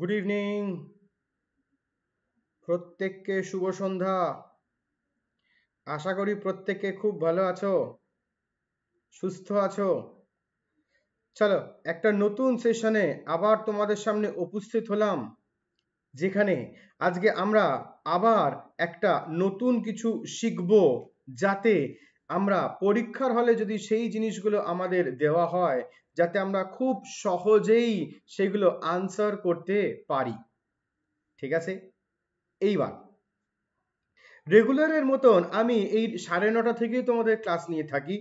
Good evening প্রত্যেককে শুভ সন্ধ্যা আশা করি প্রত্যেককে খুব ভালো আছো সুস্থ আছো চলো একটা নতুন সেশনে আবার তোমাদের সামনে উপস্থিত হলাম যেখানে আজকে আমরা আবার একটা নতুন কিছু শিখবো যাতে আমরা পরীক্ষার হলে যদি সেই জিনিসগুলো আমাদের দেওয়া হয় যাতে আমরা খুব সহজেই সেগুলো আনসার করতে পারি ঠিক আছে এইবার রেগুলারের মতন আমি এই সাড়ে নটা থেকেই তোমাদের ক্লাস নিয়ে থাকি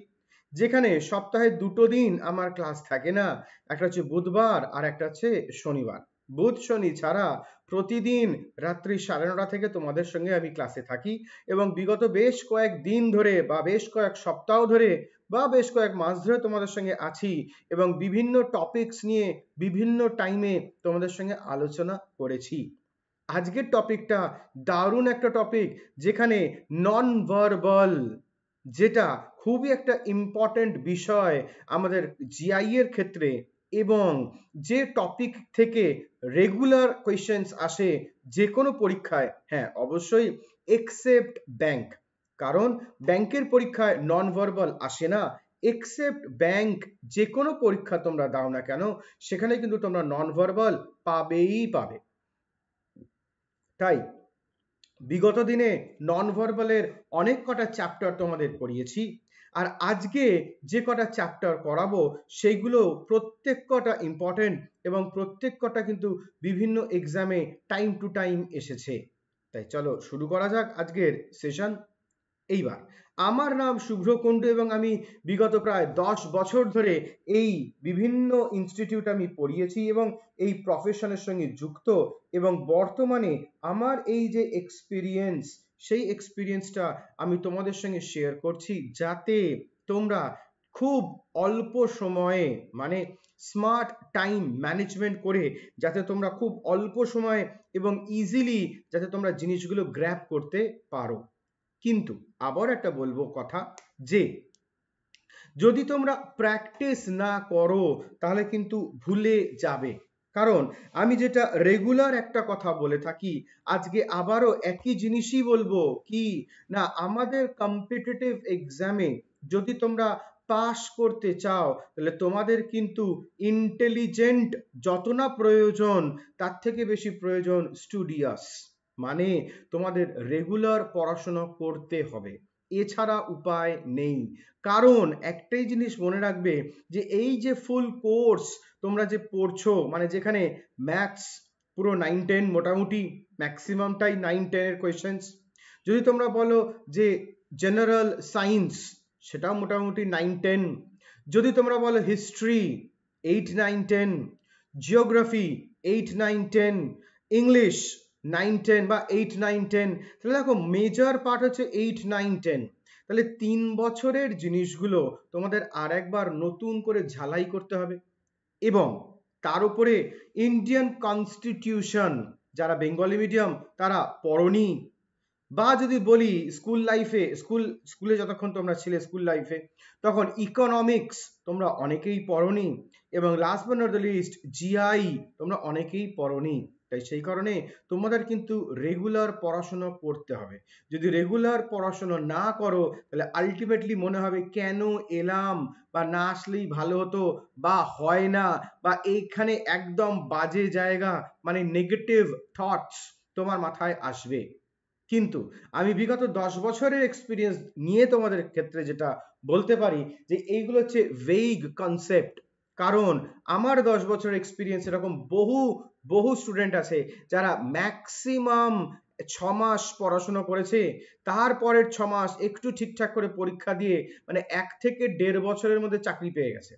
যেখানে সপ্তাহে দুটো দিন আমার ক্লাস থাকে না একটা হচ্ছে বুধবার আর একটা হচ্ছে শনিবার বুধ শনি ছাড়া প্রতিদিন রাত্রি সাড়ে নটা থেকে তোমাদের সঙ্গে আমি ক্লাসে থাকি এবং বিগত বেশ কয়েক দিন ধরে বা বেশ কয়েক সপ্তাহ ধরে বা বেশ কয়েক মাস ধরে তোমাদের সঙ্গে আছি এবং বিভিন্ন টপিকস নিয়ে বিভিন্ন টাইমে তোমাদের সঙ্গে আলোচনা করেছি আজকের টপিকটা দারুণ একটা টপিক যেখানে নন ভার্বাল যেটা খুবই একটা ইম্পর্টেন্ট বিষয় আমাদের জিআই e এর ক্ষেত্রে এবং যে টপিক থেকে রেগুলার কোয়েশ্চেন্স আসে যে কোনো পরীক্ষায় হ্যাঁ অবশ্যই এক্সেপ্ট ব্যাংক কারণ ব্যাংকের পরীক্ষায় নন ভার্বাল আসে না এক্সেপ্ট ব্যাংক যে কোনো পরীক্ষা তোমরা দাও না কেন সেখানে কিন্তু তোমরা নন ভার্বাল পাবেই পাবে তাই বিগত দিনে নন ভার্বালের অনেক কটা চ্যাপ্টার তোমাদের পড়িয়েছি আর আজকে যে কটা চ্যাপ্টার করাবো সেইগুলো প্রত্যেক কটা ইম্পর্টেন্ট এবং প্রত্যেক কটা কিন্তু বিভিন্ন এক্সামে টাইম টু টাইম এসেছে তাই চলো শুরু করা যাক আজকের সেশন এইবার আমার নাম শুভ্র কুণ্ডু এবং আমি বিগত প্রায় দশ বছর ধরে এই বিভিন্ন ইনস্টিটিউট আমি পড়িয়েছি এবং এই প্রফেশনের সঙ্গে যুক্ত এবং বর্তমানে আমার এই যে এক্সপিরিয়েন্স সেই এক্সপিরিয়েন্সটা আমি তোমাদের সঙ্গে শেয়ার করছি যাতে তোমরা খুব অল্প সময়ে মানে স্মার্ট টাইম ম্যানেজমেন্ট করে যাতে তোমরা খুব অল্প সময়ে এবং ইজিলি যাতে তোমরা জিনিসগুলো গ্র্যাপ করতে পারো কিন্তু আবার একটা বলবো কথা যে যদি তোমরা প্র্যাকটিস না করো তাহলে কিন্তু ভুলে যাবে কারণ আমি যেটা রেগুলার একটা কথা বলে থাকি আজকে আবারও একই জিনিসই বলবো কি না আমাদের কম্পিটিটিভ এক্সামে যদি তোমরা পাস করতে চাও তাহলে তোমাদের কিন্তু ইন্টেলিজেন্ট যত না প্রয়োজন তার থেকে বেশি প্রয়োজন স্টুডিয়াস মানে তোমাদের রেগুলার পড়াশোনা করতে হবে এছাড়া উপায় নেই কারণ একটাই জিনিস মনে রাখবে যে এই যে ফুল কোর্স তোমরা যে পড়ছো মানে যেখানে ম্যাথস পুরো নাইন টেন মোটামুটি ম্যাক্সিমামটাই নাইন টেনের কোয়েশ্চেন্স যদি তোমরা বলো যে জেনারেল সায়েন্স সেটাও মোটামুটি নাইন টেন যদি তোমরা বলো history eight nine ten geography eight nine ten English nine ten বা এইট নাইন টেন তাহলে দেখো মেজর পার্ট হচ্ছে এইট নাইন টেন তাহলে তিন বছরের জিনিসগুলো তোমাদের আর একবার নতুন করে ঝালাই করতে হবে এবং তার উপরে ইন্ডিয়ান কনস্টিটিউশন যারা বেঙ্গলি মিডিয়াম তারা পড়নি বা যদি বলি স্কুল লাইফে স্কুল স্কুলে যতক্ষণ তোমরা ছিলে স্কুল লাইফে তখন ইকোনমিক্স তোমরা অনেকেই পড়নি এবং last but not the least GI তোমরা অনেকেই পড়নি তাই সেই কারণে তোমাদের কিন্তু রেগুলার পড়াশোনা করতে হবে যদি রেগুলার পড়াশোনা না করো তাহলে আলটিমেটলি মনে হবে কেন এলাম বা না আসলেই ভালো হতো বা হয় না বা এইখানে একদম বাজে জায়গা মানে নেগেটিভ থটস তোমার মাথায় আসবে কিন্তু আমি বিগত দশ বছরের এক্সপিরিয়েন্স নিয়ে তোমাদের ক্ষেত্রে যেটা বলতে পারি যে এইগুলো হচ্ছে ভেইগ কনসেপ্ট কারণ আমার দশ বছর এক্সপিরিয়েন্স এরকম বহু বহু স্টুডেন্ট আছে যারা ম্যাক্সিমাম ছ মাস পড়াশুনো করেছে তারপরের ছ মাস একটু ঠিকঠাক করে পরীক্ষা দিয়ে মানে এক থেকে দেড় বছরের মধ্যে চাকরি পেয়ে গেছে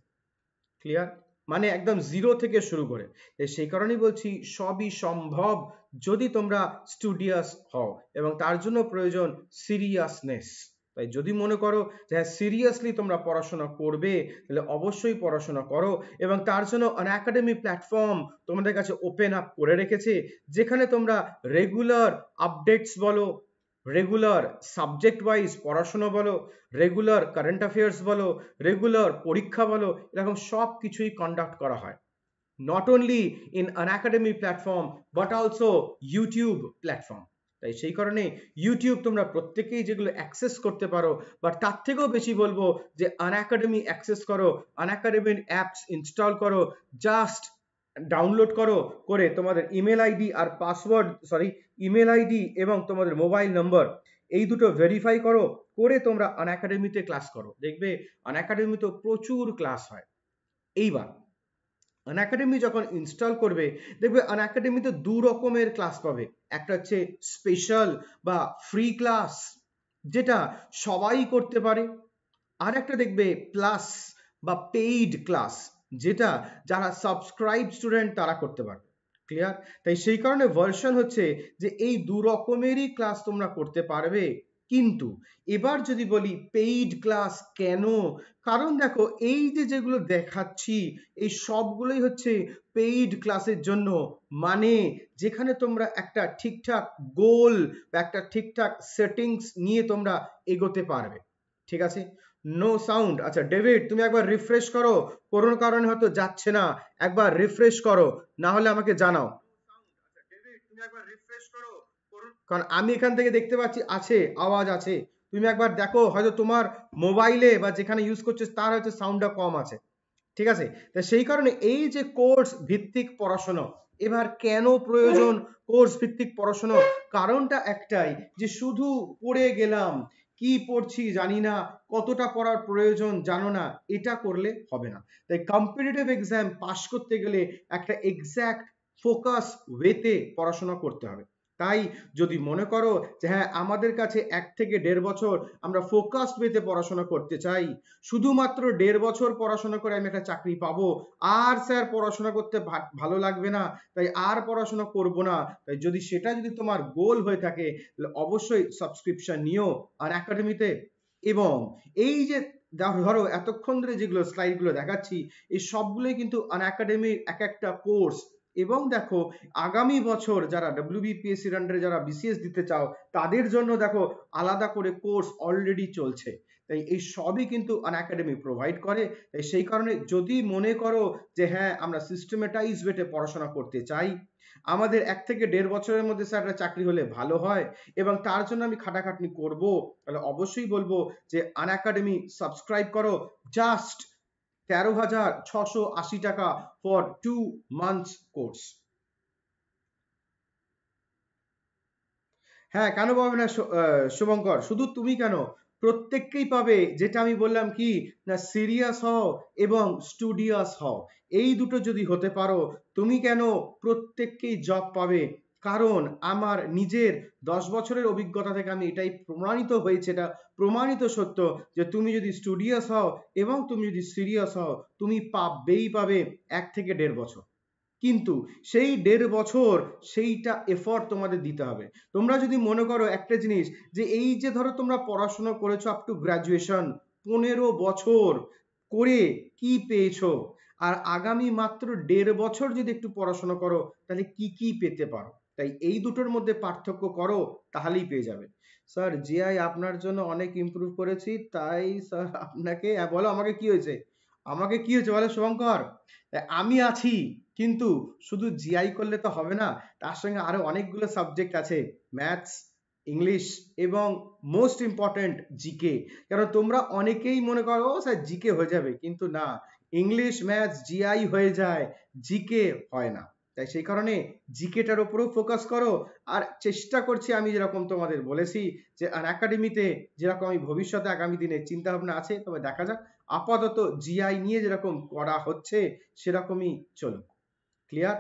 ক্লিয়ার মানে একদম জিরো থেকে শুরু করে সেই কারণেই বলছি সবই সম্ভব যদি তোমরা স্টুডিয়াস হও এবং তার জন্য প্রয়োজন সিরিয়াসনেস তাই যদি মনে করো যে হ্যাঁ সিরিয়াসলি তোমরা পড়াশোনা করবে তাহলে অবশ্যই পড়াশোনা করো এবং তার জন্য অন একাডেমি প্ল্যাটফর্ম তোমাদের কাছে ওপেন আপ করে রেখেছে যেখানে তোমরা রেগুলার আপডেটস বলো রেগুলার সাবজেক্ট ওয়াইজ পড়াশোনা বলো রেগুলার কারেন্ট অ্যাফেয়ার্স বলো রেগুলার পরীক্ষা বলো এরকম সব কিছুই কন্ডাক্ট করা হয় not only in an academy platform but also YouTube platform. তাই সেই কারণে ইউটিউব তোমরা প্রত্যেকেই যেগুলো অ্যাক্সেস করতে পারো বা তার থেকেও বেশি বলবো যে আনএকাডেমি অ্যাক্সেস করো আনএকাডেমির অ্যাপস ইনস্টল করো জাস্ট ডাউনলোড করো করে তোমাদের ইমেল আইডি আর পাসওয়ার্ড সরি ইমেল আইডি এবং তোমাদের মোবাইল নম্বর এই দুটো ভেরিফাই করো করে তোমরা আনএকাডেমিতে ক্লাস করো দেখবে আনএকাডেমিতেও প্রচুর ক্লাস হয় এইবার অ্যানাকাডেমি যখন ইনস্টল করবে দেখবে অ্যানাকাডেমিতে দু রকমের ক্লাস পাবে একটা হচ্ছে স্পেশাল বা ফ্রি ক্লাস যেটা সবাই করতে পারে আর একটা দেখবে প্লাস বা পেইড ক্লাস যেটা যারা সাবস্ক্রাইব স্টুডেন্ট তারা করতে পারে ক্লিয়ার তাই সেই কারণে ভার্সন হচ্ছে যে এই দু রকমেরই ক্লাস তোমরা করতে পারবে কিন্তু এবার যদি বলি পেইড ক্লাস কেন কারণ দেখো এই যে যেগুলো দেখাচ্ছি এই সবগুলোই হচ্ছে পেইড ক্লাসের জন্য মানে যেখানে তোমরা একটা ঠিকঠাক গোল বা একটা ঠিকঠাক সেটিংস নিয়ে তোমরা এগোতে পারবে ঠিক আছে নো সাউন্ড আচ্ছা ডেভিড তুমি একবার রিফ্রেশ করো কোনো কারণে হয়তো যাচ্ছে না একবার রিফ্রেশ করো না হলে আমাকে জানাও কারণ আমি এখান থেকে দেখতে পাচ্ছি আছে আওয়াজ আছে তুমি একবার দেখো হয়তো তোমার মোবাইলে বা যেখানে ইউজ করছো তার হয়তো সাউন্ডটা কম আছে ঠিক আছে তা সেই কারণে এই যে কোর্স ভিত্তিক পড়াশোনা এবার কেন প্রয়োজন কোর্স ভিত্তিক পড়াশোনা কারণটা একটাই যে শুধু পড়ে গেলাম কি পড়ছি জানি না কতটা পড়ার প্রয়োজন জানো না এটা করলে হবে না তাই কম্পিটিটিভ এক্সাম পাশ করতে গেলে একটা এক্সাক্ট ফোকাস ওয়েতে পড়াশোনা করতে হবে তাই যদি মনে করো যে হ্যাঁ আমাদের কাছে এক থেকে দেড় বছর আমরা ফোকাসড ওয়েতে পড়াশোনা করতে চাই শুধুমাত্র দেড় বছর পড়াশোনা করে আমি একটা চাকরি পাবো আর স্যার পড়াশোনা করতে ভালো লাগবে না তাই আর পড়াশোনা করব না তাই যদি সেটা যদি তোমার গোল হয়ে থাকে তাহলে অবশ্যই সাবস্ক্রিপশন নিও আর একাডেমিতে এবং এই যে ধরো এতক্ষণ ধরে যেগুলো স্লাইডগুলো দেখাচ্ছি এই সবগুলোই কিন্তু আন একাডেমির এক একটা কোর্স এবং দেখো আগামী বছর যারা বিপিএসসি আন্ডারে যারা বিসিএস দিতে চাও তাদের জন্য দেখো আলাদা করে কোর্স অলরেডি চলছে তাই এই সবই কিন্তু আন একাডেমি প্রোভাইড করে তাই সেই কারণে যদি মনে করো যে হ্যাঁ আমরা সিস্টেমেটাইজ ওয়েটে পড়াশোনা করতে চাই আমাদের এক থেকে দেড় বছরের মধ্যে স্যাররা চাকরি হলে ভালো হয় এবং তার জন্য আমি খাটাখাটনি করব তাহলে অবশ্যই বলবো যে আন একাডেমি সাবস্ক্রাইব করো জাস্ট তেরো হাজার ছশো আশি টাকা ফর টু মান্থস কোর্স হ্যাঁ কেন পাবে না শুভঙ্কর শুধু তুমি কেন প্রত্যেককেই পাবে যেটা আমি বললাম কি না সিরিয়াস হও এবং স্টুডিয়াস হও এই দুটো যদি হতে পারো তুমি কেন প্রত্যেককেই জব পাবে কারণ আমার নিজের দশ বছরের অভিজ্ঞতা থেকে আমি এটাই প্রমাণিত হয়েছে এটা প্রমাণিত সত্য যে তুমি যদি স্টুডিয়াস হও এবং তুমি যদি সিরিয়াস হও তুমি পাবেই পাবে এক থেকে দেড় বছর কিন্তু সেই দেড় বছর সেইটা এফর্ট তোমাদের দিতে হবে তোমরা যদি মনে করো একটা জিনিস যে এই যে ধরো তোমরা পড়াশোনা করেছো আপ টু গ্রাজুয়েশন পনেরো বছর করে কি পেয়েছো আর আগামী মাত্র দেড় বছর যদি একটু পড়াশোনা করো তাহলে কি কি পেতে পারো তাই এই দুটোর মধ্যে পার্থক্য করো তাহলেই পেয়ে যাবে স্যার আই আপনার জন্য অনেক ইম্প্রুভ করেছি তাই স্যার আপনাকে বলো আমাকে কি হয়েছে আমাকে কি হয়েছে বলো শুভঙ্কর আমি আছি কিন্তু শুধু জিআই করলে তো হবে না তার সঙ্গে আরো অনেকগুলো সাবজেক্ট আছে ম্যাথস ইংলিশ এবং মোস্ট ইম্পর্ট্যান্ট জিকে কারণ তোমরা অনেকেই মনে করো স্যার জিকে হয়ে যাবে কিন্তু না ইংলিশ ম্যাথস জিআই হয়ে যায় জিকে হয় না তাই সেই কারণে জিকেটার উপরেও ফোকাস করো আর চেষ্টা করছি আমি যেরকম তোমাদের বলেছি যে আর একাডেমিতে যেরকম আমি ভবিষ্যতে আগামী দিনে চিন্তাভাবনা আছে তবে দেখা যাক আপাতত জিআই নিয়ে যেরকম করা হচ্ছে সেরকমই চলো ক্লিয়ার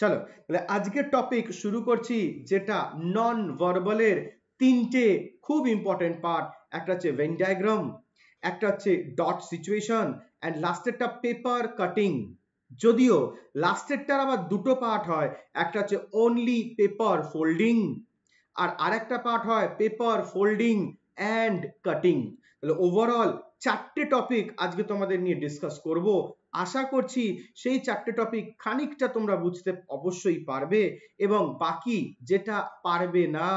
চলো তাহলে আজকের টপিক শুরু করছি যেটা নন ভার্বালের তিনটে খুব ইম্পর্টেন্ট পার্ট একটা হচ্ছে ভেন ডায়াগ্রাম একটা হচ্ছে ডট সিচুয়েশন অ্যান্ড লাস্টেরটা পেপার কাটিং যদিও লাস্টেরটার আবার দুটো পার্ট হয় একটা হচ্ছে অনলি পেপার ফোল্ডিং আর আরেকটা পার্ট হয় পেপার ফোল্ডিং অ্যান্ড কাটিং তাহলে ওভারঅল চারটে টপিক আজকে তোমাদের নিয়ে ডিসকাস করব আশা করছি সেই চারটে টপিক খানিকটা তোমরা বুঝতে অবশ্যই পারবে এবং বাকি যেটা পারবে না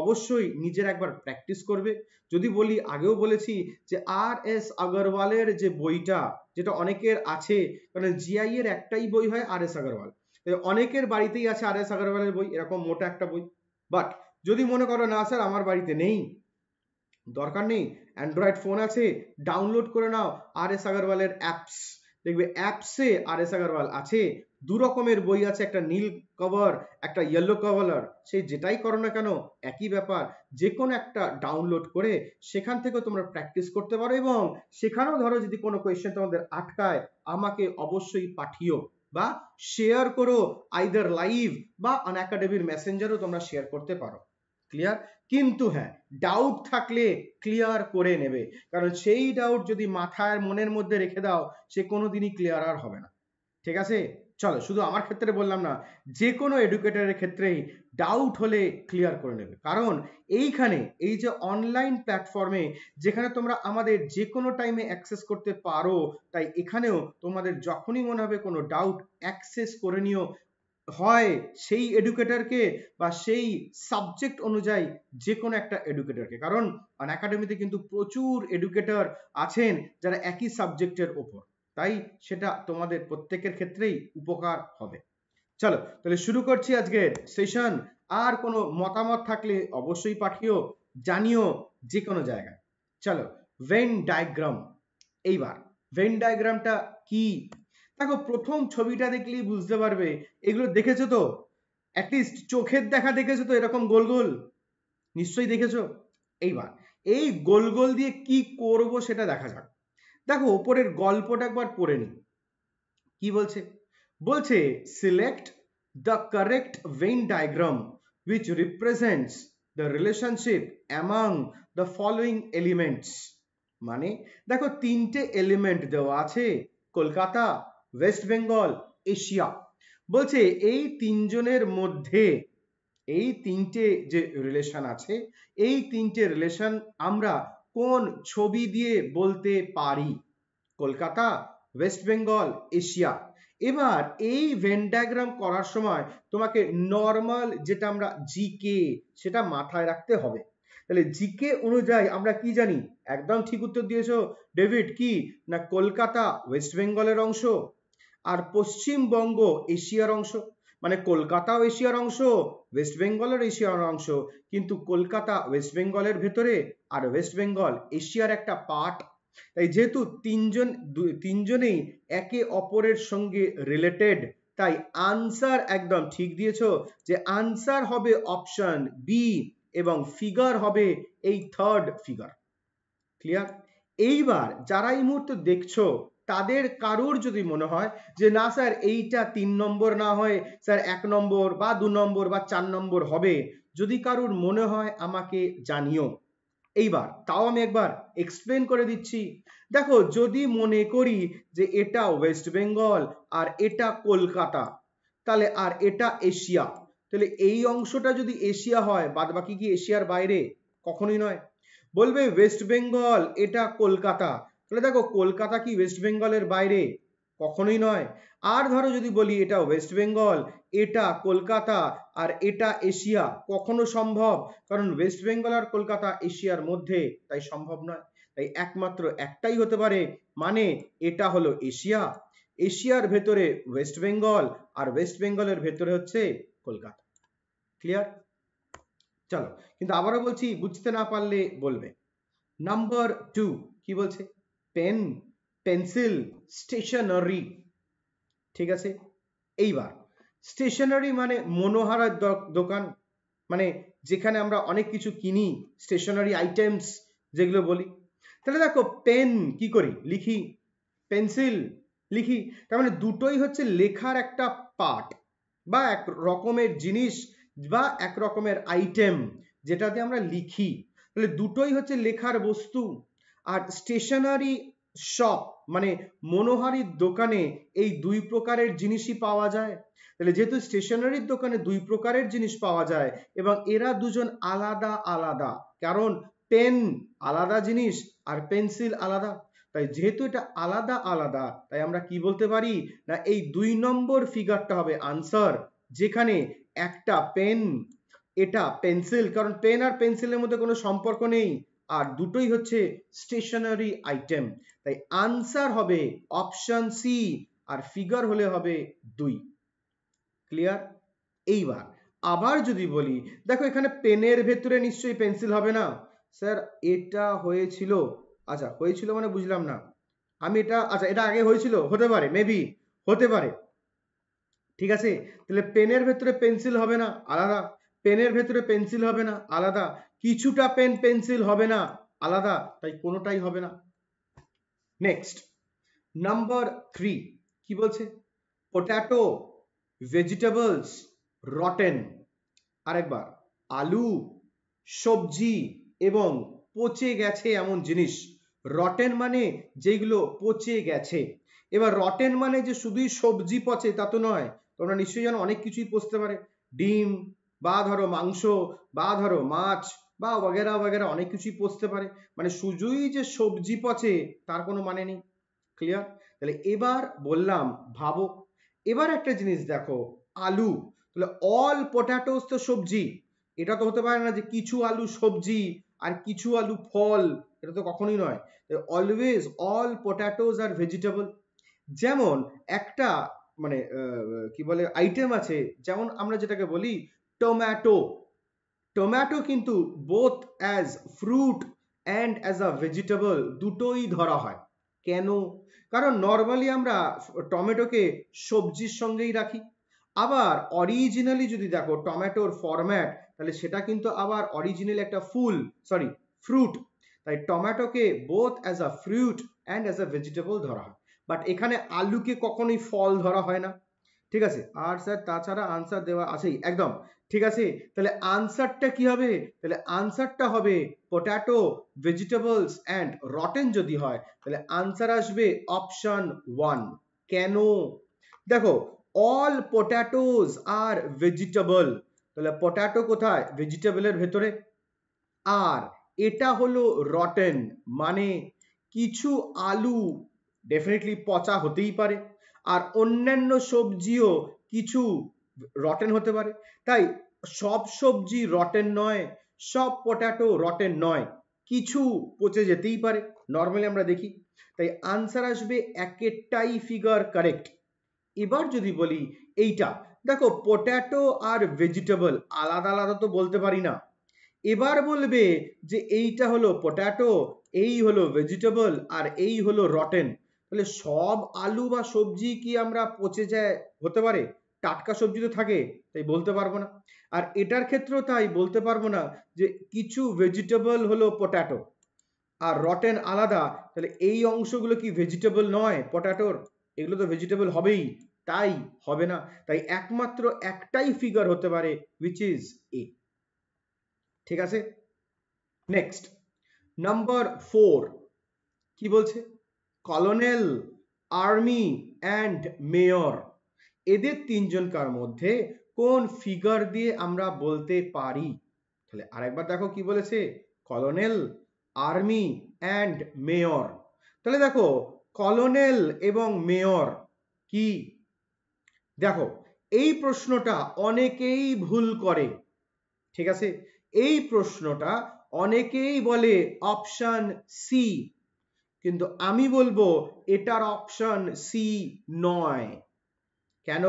অবশ্যই নিজের একবার প্র্যাকটিস করবে যদি বলি আগেও বলেছি যে আর এস আগরওয়ালের যে বইটা যেটা অনেকের আছে মানে জিআই এর একটাই বই হয় আর এস আগরওয়াল অনেকের বাড়িতেই আছে আর এস আগরওয়ালের বই এরকম মোটা একটা বই বাট যদি মনে করো না স্যার আমার বাড়িতে নেই দরকার নেই অ্যান্ড্রয়েড ফোন আছে ডাউনলোড করে নাও আর এস আগরওয়ালের অ্যাপস দেখবে অ্যাপসে আর এস আগরওয়াল আছে দু রকমের বই আছে একটা নীল কভার একটা ইয়েলো কভার সেই যেটাই করো না কেন একই ব্যাপার যে কোনো একটা ডাউনলোড করে সেখান থেকেও তোমরা প্র্যাকটিস করতে পারো এবং সেখানেও ধরো যদি কোনো কোয়েশ্চেন তোমাদের আটকায় আমাকে অবশ্যই পাঠিও বা শেয়ার করো আইদার লাইভ বা আন একাডেমির মেসেঞ্জারও তোমরা শেয়ার করতে পারো ক্লিয়ার কিন্তু হ্যাঁ ডাউট থাকলে ক্লিয়ার করে নেবে কারণ সেই ডাউট যদি মাথায় মনের মধ্যে রেখে দাও সে কোনো দিনই ক্লিয়ার আর হবে না ঠিক আছে চলো শুধু আমার ক্ষেত্রে বললাম না যে কোনো এডুকেটারের ক্ষেত্রেই ডাউট হলে ক্লিয়ার করে নেবে কারণ এইখানে এই যে অনলাইন প্ল্যাটফর্মে যেখানে তোমরা আমাদের যে কোনো টাইমে অ্যাক্সেস করতে পারো তাই এখানেও তোমাদের যখনই মনে হবে কোনো ডাউট অ্যাক্সেস করে নিও হয় সেই এডুকেটরকে বা সেই সাবজেক্ট অনুযায়ী যে কোনো একটা এডুকেটারকে কারণ অ্যাকাডেমিতে কিন্তু প্রচুর এডুকেটার আছেন যারা একই সাবজেক্টের ওপর তাই সেটা তোমাদের প্রত্যেকের ক্ষেত্রেই উপকার হবে চলো তাহলে শুরু করছি আজকে সেশন আর কোনো মতামত থাকলে অবশ্যই পাঠিও জানিও যে কোনো জায়গায় চলো ভেন ডায়াগ্রাম এইবার ভেন ডায়াগ্রামটা কি দেখো প্রথম ছবিটা দেখলেই বুঝতে পারবে এগুলো দেখেছো তো অ্যাটলিস্ট চোখের দেখা দেখেছো তো এরকম গোল গোল নিশ্চয়ই দেখেছো এইবার এই গোল গোল দিয়ে কি করব সেটা দেখা যাক দেখো ওপরের গল্পটা একবার পড়ে নি কি বলছে বলছে select the correct Venn diagram which represents the relationship among the following elements মানে দেখো তিনটে এলিমেন্ট দেওয়া আছে কলকাতা ওয়েস্ট বেঙ্গল এশিয়া বলছে এই তিনজনের মধ্যে এই তিনটে যে রিলেশন আছে এই তিনটে রিলেশন আমরা কোন ছবি দিয়ে বলতে পারি কলকাতা ওয়েস্ট বেঙ্গল এশিয়া এবার এই ভেন্ডাগ্রাম করার সময় তোমাকে নর্মাল যেটা আমরা জিকে সেটা মাথায় রাখতে হবে তাহলে জিকে অনুযায়ী আমরা কি জানি একদম ঠিক উত্তর দিয়েছো ডেভিড কি না কলকাতা ওয়েস্ট বেঙ্গলের অংশ আর পশ্চিমবঙ্গ এশিয়ার অংশ মানে কলকাতাও এশিয়ার অংশ ওয়েস্ট বেঙ্গলের এশিয়ার অংশ কিন্তু কলকাতা ওয়েস্ট বেঙ্গলের ভেতরে আর ওয়েস্ট বেঙ্গল এশিয়ার একটা পার্ট তাই যেহেতু তিনজন তিনজনেই একে অপরের সঙ্গে রিলেটেড তাই আনসার একদম ঠিক দিয়েছ যে আনসার হবে অপশন বি এবং ফিগার হবে এই থার্ড ফিগার ক্লিয়ার এইবার যারা এই মুহূর্তে দেখছো তাদের কারুর যদি মনে হয় যে না স্যার এইটা তিন নম্বর না হয় স্যার এক নম্বর বা দু নম্বর বা চার নম্বর হবে যদি কারুর মনে হয় আমাকে জানিও এইবার তাও আমি একবার এক্সপ্লেন করে দিচ্ছি দেখো যদি মনে করি যে এটা ওয়েস্ট বেঙ্গল আর এটা কলকাতা তাহলে আর এটা এশিয়া তাহলে এই অংশটা যদি এশিয়া হয় বাদ বাকি কি এশিয়ার বাইরে কখনোই নয় বলবে ওয়েস্ট বেঙ্গল এটা কলকাতা তাহলে দেখো কলকাতা কি ওয়েস্ট বেঙ্গলের বাইরে কখনোই নয় আর ধরো যদি বলি এটা ওয়েস্ট বেঙ্গল এটা কলকাতা আর এটা এশিয়া কখনো সম্ভব কারণ ওয়েস্ট বেঙ্গল আর কলকাতা এশিয়ার মধ্যে তাই সম্ভব নয় তাই একমাত্র একটাই হতে পারে মানে এটা হলো এশিয়া এশিয়ার ভেতরে ওয়েস্ট বেঙ্গল আর ওয়েস্ট বেঙ্গলের ভেতরে হচ্ছে কলকাতা ক্লিয়ার চলো কিন্তু আবারও বলছি বুঝতে না পারলে বলবে নাম্বার টু কি বলছে পেন পেন্সিল স্টেশনারি ঠিক আছে এইবার স্টেশনারি মানে মনোহারার দোকান মানে যেখানে আমরা অনেক কিছু কিনি স্টেশনারি আইটেমস যেগুলো বলি তাহলে দেখো পেন কি করি লিখি পেন্সিল লিখি তার মানে দুটোই হচ্ছে লেখার একটা পার্ট বা এক রকমের জিনিস বা এক রকমের আইটেম যেটাতে আমরা লিখি তাহলে দুটোই হচ্ছে লেখার বস্তু আর স্টেশনারি শপ মানে মনোহারির দোকানে এই দুই প্রকারের জিনিসই পাওয়া যায় তাহলে যেহেতু স্টেশনারির দোকানে দুই প্রকারের জিনিস পাওয়া যায় এবং এরা দুজন আলাদা আলাদা কারণ পেন আলাদা জিনিস আর পেন্সিল আলাদা তাই যেহেতু এটা আলাদা আলাদা তাই আমরা কি বলতে পারি না এই দুই নম্বর ফিগারটা হবে আনসার যেখানে একটা পেন এটা পেন্সিল কারণ পেন আর পেন্সিলের মধ্যে কোনো সম্পর্ক নেই আর দুটোই হচ্ছে স্টেশনারি আইটেম তাই আনসার হবে অপশন সি আর ফিগার হলে হবে দুই ক্লিয়ার এইবার আবার যদি বলি দেখো এখানে পেনের ভেতরে নিশ্চয়ই পেন্সিল হবে না স্যার এটা হয়েছিল আচ্ছা হয়েছিল মানে বুঝলাম না আমি এটা আচ্ছা এটা আগে হয়েছিল হতে পারে মেবি হতে পারে ঠিক আছে তাহলে পেনের ভেতরে পেন্সিল হবে না আলাদা পেনের ভেতরে পেন্সিল হবে না আলাদা কিছুটা পেন পেন্সিল হবে না আলাদা তাই কোনোটাই হবে না নেক্সট নাম্বার থ্রি কি বলছে পোট্যাটো ভেজিটেবলস রটেন আরেকবার আলু সবজি এবং পচে গেছে এমন জিনিস রটেন মানে যেগুলো পচে গেছে এবার রটেন মানে যে শুধুই সবজি পচে তা তো নয় তোমরা নিশ্চয়ই জানো অনেক কিছুই পচতে পারে ডিম বা ধরো মাংস বা ধরো মাছ বা বগেরা বগেরা অনেক কিছুই পচতে পারে মানে শুধুই যে সবজি পচে তার কোনো মানে নেই ক্লিয়ার তাহলে এবার বললাম ভাবো এবার একটা জিনিস দেখো আলু তাহলে অল পটাটোস তো সবজি এটা তো হতে পারে না যে কিছু আলু সবজি আর কিছু আলু ফল এটা তো কখনোই নয় অলওয়েজ অল পটাটোস আর ভেজিটেবল যেমন একটা মানে কি বলে আইটেম আছে যেমন আমরা যেটাকে বলি টমেটো টমেটো কিন্তু both as fruit and as a vegetable দুটোই ধরা হয় কেন কারণ নর্মালি আমরা টমেটোকে সবজির সঙ্গেই রাখি আবার অরিজিনালি যদি দেখো টমেটোর ফরম্যাট তাহলে সেটা কিন্তু আবার অরিজিনাল একটা ফুল সরি ফ্রুট তাই টমেটোকে both as a fruit and as a vegetable ধরা হয় বাট এখানে আলুকে কখনোই ফল ধরা হয় না ঠিক আছে আর স্যার তাছাড়া আনসার দেওয়া আছেই একদম ঠিক আছে তাহলে আনসারটা কি হবে তাহলে আনসারটা হবে পটাটো ভেজিটেবলস অ্যান্ড রটেন যদি হয় তাহলে আনসার আসবে অপশন ওয়ান কেন দেখো অল পটাটোস আর ভেজিটেবল তাহলে পটাটো কোথায় ভেজিটেবলের ভেতরে আর এটা হলো রটেন মানে কিছু আলু ডেফিনেটলি পচা হতেই পারে আর অন্যান্য সবজিও কিছু রটেন হতে পারে তাই সব সবজি রটেন নয় সব পটাটো রটেন নয় কিছু পচে যেতেই পারে নর্মালি আমরা দেখি তাই আনসার আসবে একেটাই ফিগার কারেক্ট এবার যদি বলি এইটা দেখো পটাটো আর ভেজিটেবল আলাদা আলাদা তো বলতে পারি না এবার বলবে যে এইটা হলো পটাটো এই হলো ভেজিটেবল আর এই হলো রটেন তাহলে সব আলু বা সবজি কি আমরা পচে যায় হতে পারে টাটকা সবজি তো থাকে তাই বলতে পারবো না আর এটার ক্ষেত্রেও তাই বলতে পারবো না যে কিছু ভেজিটেবল হলো পটাটো আর রটেন আলাদা তাহলে এই অংশগুলো কি ভেজিটেবল নয় পটাটোর এগুলো তো ভেজিটেবল হবেই তাই হবে না তাই একমাত্র একটাই ফিগার হতে পারে উইচ ইজ এ ঠিক আছে নেক্সট নাম্বার ফোর কি বলছে কলোনেল আর্মি অ্যান্ড মেয়র এদের তিনজনকার মধ্যে কোন ফিগার দিয়ে আমরা বলতে পারি তাহলে আরেকবার দেখো কি বলেছে কলোনেল আর্মি অ্যান্ড মেয়র তাহলে দেখো কলোনেল এবং মেয়র কি দেখো এই প্রশ্নটা অনেকেই ভুল করে ঠিক আছে এই প্রশ্নটা অনেকেই বলে অপশন সি কিন্তু আমি বলবো এটার অপশন সি নয় কেন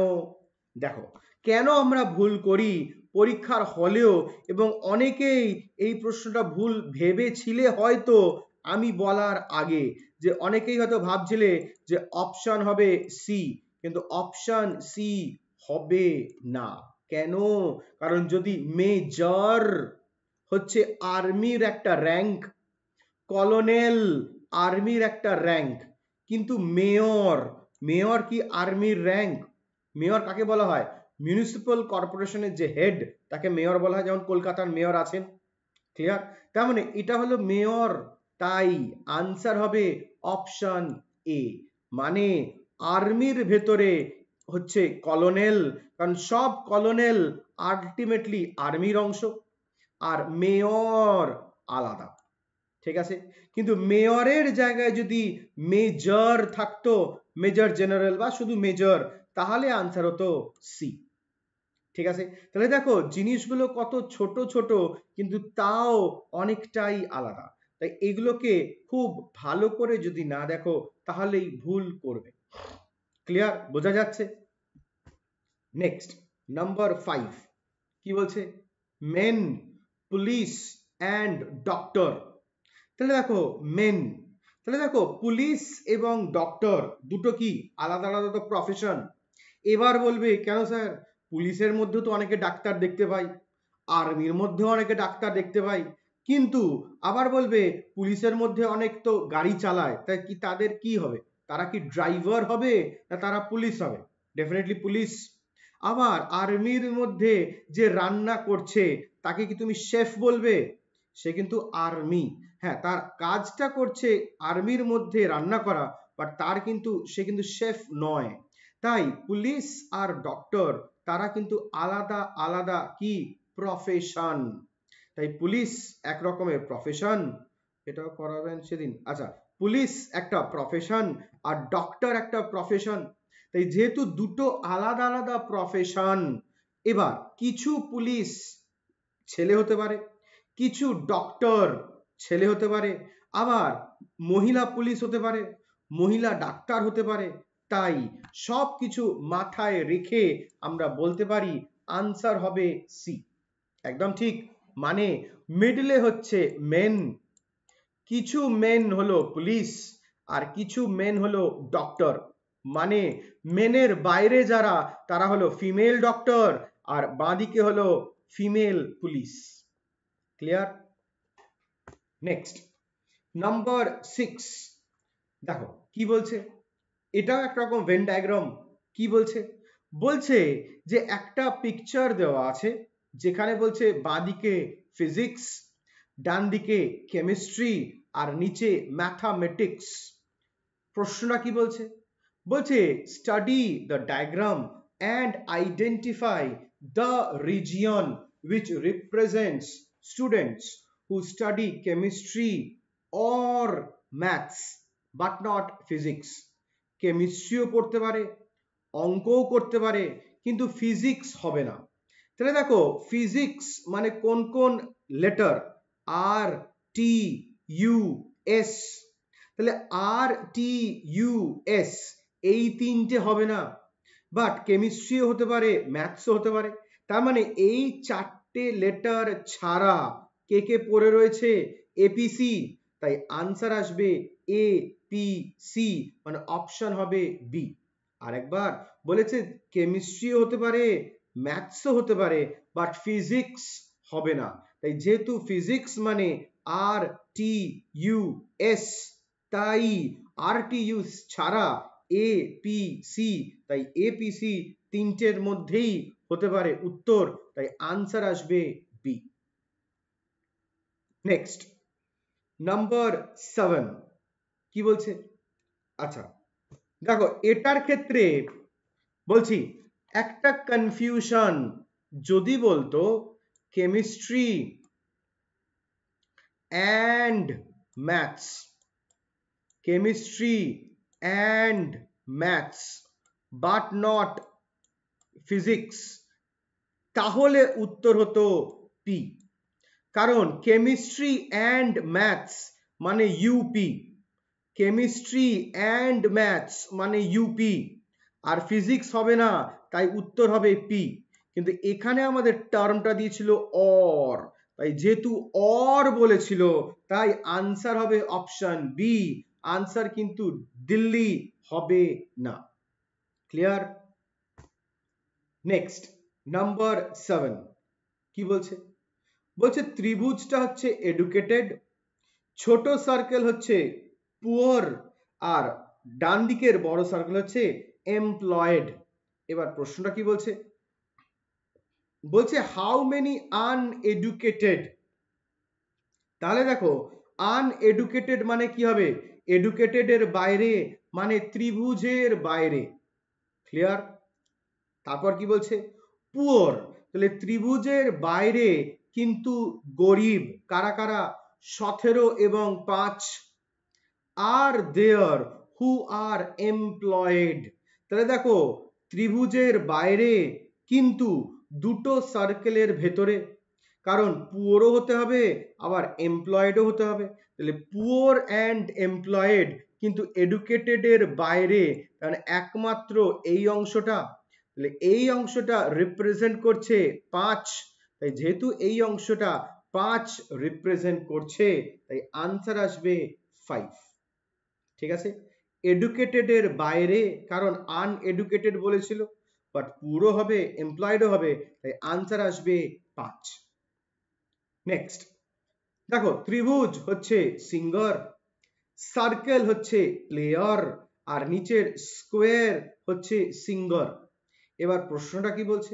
দেখো কেন আমরা ভুল করি পরীক্ষার হলেও এবং অনেকেই এই প্রশ্নটা ভুল ভেবেছিলে হয়তো আমি বলার আগে যে অনেকেই হয়তো ভাবছিলে যে অপশন হবে সি কিন্তু অপশান সি হবে না কেন কারণ যদি মেজর হচ্ছে আর্মির একটা র্যাঙ্ক কলোনেল আর্মির একটা র্যাঙ্ক কিন্তু মেয়র মেয়র কি আর্মির র্যাঙ্ক মেয়র কাকে বলা হয় মিউনিসিপ্যাল কর্পোরেশনের যে হেড তাকে মেয়র বলা হয় যেমন কলকাতার মেয়র আছেন ক্লিয়ার তার মানে এটা হলো মেয়র তাই আনসার হবে অপশন এ মানে আর্মির ভেতরে হচ্ছে কলোনেল কারণ সব কলোনেল আলটিমেটলি আর্মির অংশ আর মেয়র আলাদা ঠিক আছে কিন্তু মেয়রের জায়গায় যদি মেজর থাকতো মেজর জেনারেল বা শুধু মেজর তাহলে আনসার হতো সি ঠিক আছে তাহলে দেখো জিনিসগুলো কত ছোট ছোট কিন্তু তাও অনেকটাই আলাদা তাই এগুলোকে খুব ভালো করে যদি না দেখো তাহলেই ভুল করবে ক্লিয়ার বোঝা যাচ্ছে নেক্সট নাম্বার ফাইভ কি বলছে মেন পুলিশ অ্যান্ড ডক্টর তাহলে দেখো মেন তাহলে দেখো পুলিশ এবং ডক্টর দুটো কি আলাদা আলাদা তো প্রফেশন এবার বলবে কেন স্যার পুলিশের মধ্যে তো অনেকে ডাক্তার দেখতে পাই আর্মির মধ্যেও অনেকে ডাক্তার দেখতে পাই কিন্তু আবার বলবে পুলিশের মধ্যে অনেক তো গাড়ি চালায় তাই কি তাদের কি হবে তারা কি ড্রাইভার হবে না তারা পুলিশ হবে ডেফিনেটলি পুলিশ আবার আর্মির মধ্যে যে রান্না করছে তাকে কি তুমি শেফ বলবে সে কিন্তু আর্মি হ্যাঁ তার কাজটা করছে আর্মির মধ্যে রান্না করা বাট তার কিন্তু সে কিন্তু শেফ নয় তাই পুলিশ আর ডক্টর তারা কিন্তু আলাদা আলাদা কি প্রফেশন তাই পুলিশ এক রকমের প্রফেশন এটাও করাবেন সেদিন আচ্ছা পুলিশ একটা প্রফেশন আর ডক্টর একটা প্রফেশন তাই যেহেতু দুটো আলাদা আলাদা প্রফেশন এবার কিছু পুলিশ ছেলে হতে পারে কিছু ডক্টর ছেলে হতে পারে আবার মহিলা পুলিশ হতে পারে মহিলা ডাক্তার হতে পারে তাই সব কিছু মাথায় রেখে আমরা বলতে পারি আনসার হবে সি একদম ঠিক মানে মিডলে হচ্ছে মেন কিছু মেন হলো পুলিশ আর কিছু মেন হলো ডক্টর মানে মেনের বাইরে যারা তারা হলো ফিমেল ডক্টর আর বাঁদিকে হলো female police clear next number six দেখো কি বলছে এটাও একরকম ভেন ডায়াগ্রাম কি বলছে বলছে যে একটা পিকচার দেওয়া আছে যেখানে বলছে বাঁদিকে ফিজিক্স ডান দিকে কেমিস্ট্রি আর নিচে ম্যাথামেটিক্স প্রশ্নটা কি বলছে বলছে study the diagram and identify the region which represents students who study chemistry or maths but not physics কেমিস্ট্রিও পড়তে পারে অঙ্কও করতে পারে কিন্তু ফিজিক্স হবে না তাহলে দেখো ফিজিক্স মানে কোন কোন letter R T U S তাহলে আর টি ইউ এস এই তিনটে হবে না বাট কেমিস্ট্রিও হতে পারে ম্যাথসও হতে পারে তার মানে এই চারটে লেটার ছাড়া কে কে পড়ে রয়েছে এপিসি তাই আনসার আসবে এ পি মানে অপশন হবে বি আরেকবার বলেছে কেমিস্ট্রিও হতে পারে ম্যাথসও হতে পারে বাট ফিজিক্স হবে না তাই যেহেতু ফিজিক্স মানে আর টি ইউ এস তাই আর টি ইউ ছাড়া এ পি সি তাই এ পি সি তিনটের মধ্যেই হতে পারে উত্তর তাই আনসার আসবে বি নেক্সট নাম্বার সেভেন কি বলছে আচ্ছা দেখো এটার ক্ষেত্রে বলছি একটা কনফিউশন যদি বলতো chemistry and maths chemistry and maths but not physics তাহলে উত্তর হতো পি কারণ কেমিস্ট্রি অ্যান্ড ম্যাথস মানে ইউপি কেমিস্ট্রি অ্যান্ড ম্যাথস মানে ইউপি আর ফিজিক্স হবে না তাই উত্তর হবে পি কিন্তু এখানে আমাদের টার্মটা দিয়েছিল অর তাই যেহেতু অর বলেছিল তাই আনসার হবে অপশন বি আনসার কিন্তু দিল্লি হবে না ক্লিয়ার নেক্সট নাম্বার সেভেন কি বলছে বলছে ত্রিভুজটা হচ্ছে এডুকেটেড ছোট সার্কেল হচ্ছে পুয়ার আর ডান দিকের বড় সার্কেল হচ্ছে এমপ্লয়েড এবার প্রশ্নটা কি বলছে বলছে হাউ মেনি আনএডুকেটেড তাহলে দেখো আনএডুকেটেড মানে কি হবে এডুকেটেডের বাইরে মানে ত্রিভুজের বাইরে ক্লিয়ার তারপর কি বলছে পুয়ার তাহলে ত্রিভুজের বাইরে কিন্তু গরিব কারা কারা সতেরো এবং পাঁচ আর দেয়ার হু আর এমপ্লয়েড তাহলে দেখো ত্রিভুজের বাইরে কিন্তু দুটো সার্কেলের ভেতরে কারণ পুয়োরও হতে হবে আবার এমপ্লয়েডও হতে হবে তাহলে পুয়োর অ্যান্ড এমপ্লয়েড কিন্তু এডুকেটেডের বাইরে কারণ একমাত্র এই অংশটা তাহলে এই অংশটা রিপ্রেজেন্ট করছে পাঁচ তাই যেহেতু এই অংশটা পাঁচ রিপ্রেজেন্ট করছে তাই আনসার আসবে ফাইভ ঠিক আছে এডুকেটেডের বাইরে কারণ আনএডুকেটেড বলেছিল বাট পুরো হবে এমপ্লয়েডও হবে তাই আনসার আসবে পাঁচ নেক্সট দেখো ত্রিভুজ হচ্ছে সিঙ্গার সার্কেল হচ্ছে প্লেয়ার আর নিচের স্কোয়ার হচ্ছে সিঙ্গার এবার প্রশ্নটা কি বলছে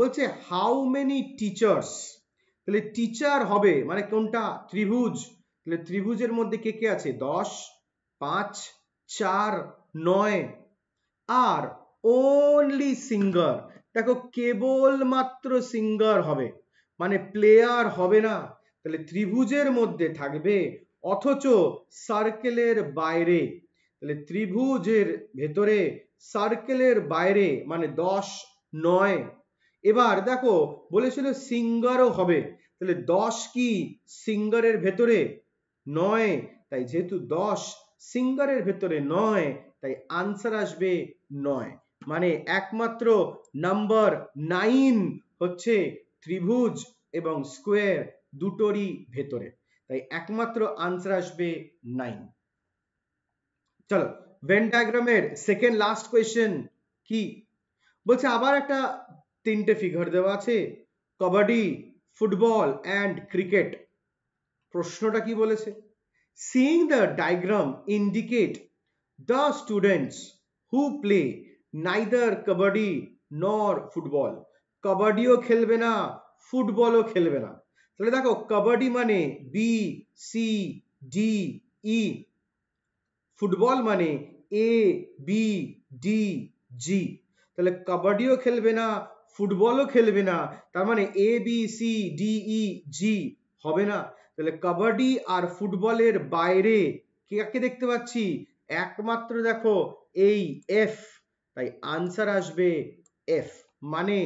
বলছে হাউ মেনি টিচার্স তাহলে টিচার হবে মানে কোনটা ত্রিভুজ তাহলে ত্রিভুজের মধ্যে কে কে আছে দশ পাঁচ চার নয় আর ওনলি সিঙ্গার দেখো কেবলমাত্র সিঙ্গার হবে মানে প্লেয়ার হবে না তাহলে ত্রিভুজের মধ্যে থাকবে অথচ সার্কেলের বাইরে তাহলে ত্রিভুজের ভেতরে সার্কেলের বাইরে মানে দশ নয় এবার দেখো বলেছিল সিঙ্গারও হবে তাহলে দশ কি সিঙ্গারের ভেতরে নয় তাই যেহেতু দশ সিঙ্গারের ভেতরে নয় তাই আনসার আসবে নয় মানে একমাত্র নাম্বার নাইন হচ্ছে ত্রিভুজ এবং স্কোয়ার দুটোরই ভেতরে তাই একমাত্র আনসার আসবে নাইন চলো ভেন্টাগ্রামের সেকেন্ড লাস্ট কোয়েশ্চেন কি বলছে আবার একটা তিনটে ফিগার দেওয়া আছে কবাডি ফুটবল অ্যান্ড ক্রিকেট প্রশ্নটা কি বলেছে Seeing the diagram indicate the students who play neither kabaddi nor football. কাবাডিও খেলবে না ফুটবলও খেলবে না তাহলে দেখো কাবাডি মানে B C D E football মানে এ বি ডি জি তাহলে কাবাডিও খেলবে না ফুটবলও খেলবে না তার মানে A B C D E G হবে না তাহলে কাবাডি আর ফুটবলের বাইরে কাকে দেখতে পাচ্ছি একমাত্র দেখো এই এফ তাই আনসার আসবে এফ মানে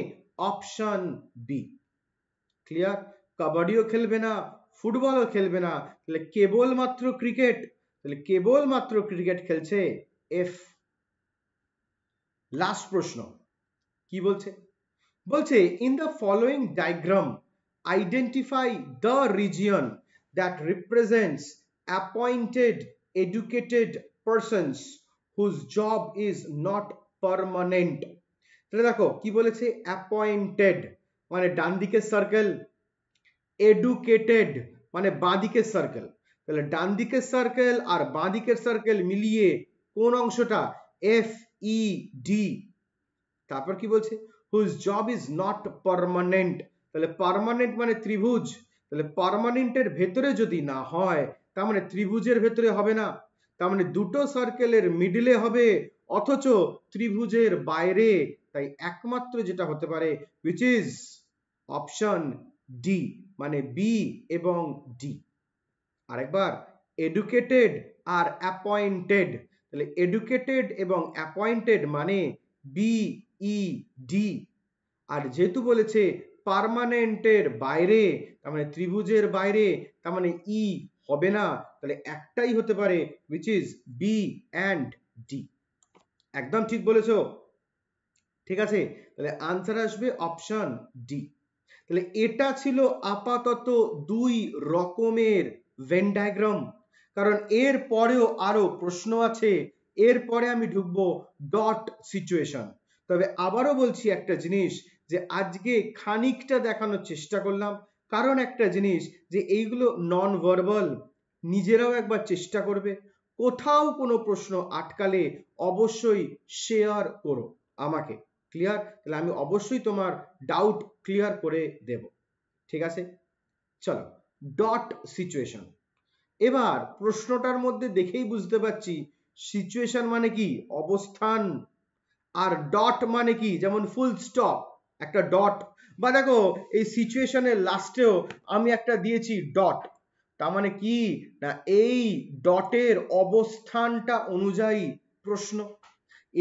অপশন বি ক্লিয়ার কাবাডিও খেলবে না ফুটবলও খেলবে না তাহলে কেবলমাত্র ক্রিকেট তাহলে কেবলমাত্র ক্রিকেট খেলছে এফ লাস্ট প্রশ্ন কি বলছে বলছে in the following diagram identify the region that represents appointed educated persons whose job is not permanent তাহলে দেখো কি বলেছে অ্যাপয়েন্টেড মানে ডান দিকের সার্কেল এডুকেটেড মানে বাঁ দিকের সার্কেল তাহলে ডান দিকের সার্কেল আর বাঁ দিকের সার্কেল মিলিয়ে কোন অংশটা এফ ই ডি তারপর কি বলছে whose job is not permanent তাহলে পারমানেন্ট মানে ত্রিভুজ তাহলে পারমানেন্টের ভেতরে যদি না হয় তার মানে ত্রিভুজের ভেতরে হবে না তার মানে দুটো সার্কেলের মিডলে হবে অথচ ত্রিভুজের বাইরে তাই একমাত্র যেটা হতে পারে উইচ ইজ অপশন ডি মানে বি এবং ডি আরেকবার এডুকেটেড আর অ্যাপয়েন্টেড তাহলে এডুকেটেড এবং অ্যাপয়েন্টেড মানে বি ই ডি আর যেহেতু বলেছে পারমানেন্টের বাইরে তার মানে ত্রিভুজের বাইরে তার মানে ই e হবে না তাহলে একটাই হতে পারে which is B and D একদম ঠিক বলেছ ঠিক আছে তাহলে আনসার আসবে অপশন ডি তাহলে এটা ছিল আপাতত দুই রকমের ভেন ডায়াগ্রাম কারণ এর পরেও আরো প্রশ্ন আছে এরপরে আমি ঢুকবো ডট সিচুয়েশন তবে আবারও বলছি একটা জিনিস যে আজকে খানিকটা দেখানোর চেষ্টা করলাম কারণ একটা জিনিস যে এইগুলো নন ভার্বাল নিজেরাও একবার চেষ্টা করবে কোথাও কোনো প্রশ্ন আটকালে অবশ্যই শেয়ার করো আমাকে ক্লিয়ার তাহলে আমি অবশ্যই তোমার ডাউট ক্লিয়ার করে দেব ঠিক আছে চলো ডট সিচুয়েশন এবার প্রশ্নটার মধ্যে দেখেই বুঝতে পারছি সিচুয়েশন মানে কি অবস্থান আর ডট মানে কি যেমন ফুল স্টপ একটা ডট বা দেখো এই সিচুয়েশনের লাস্টেও আমি একটা দিয়েছি ডট তার মানে কি না এই ডটের অবস্থানটা অনুযায়ী প্রশ্ন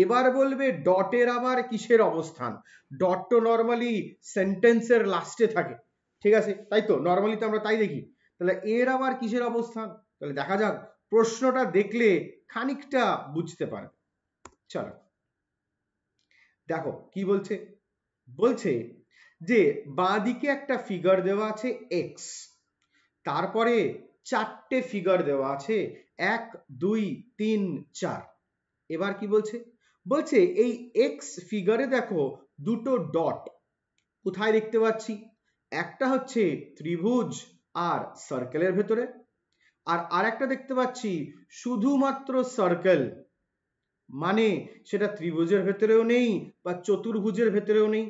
এবার বলবে ডটের আবার কিসের অবস্থান ডট তো নর্মালি সেন্টেন্সের লাস্টে থাকে ঠিক আছে তাই তো নর্মালি তো আমরা তাই দেখি তাহলে এর আবার কিসের অবস্থান তাহলে দেখা যাক প্রশ্নটা দেখলে খানিকটা বুঝতে পারবে চলো দেখো কি বলছে বলছে যে বাঁ দিকে একটা ফিগার দেওয়া আছে এক্স তারপরে চারটে ফিগার দেওয়া আছে এক দুই তিন চার এবার কি বলছে বলছে এই এক্স ফিগারে দেখো দুটো ডট কোথায় দেখতে পাচ্ছি একটা হচ্ছে ত্রিভুজ আর সার্কেলের ভেতরে আর আরেকটা দেখতে পাচ্ছি শুধুমাত্র সার্কেল মানে সেটা ত্রিভুজের ভেতরেও নেই বা চতুর্ভুজের ভেতরেও নেই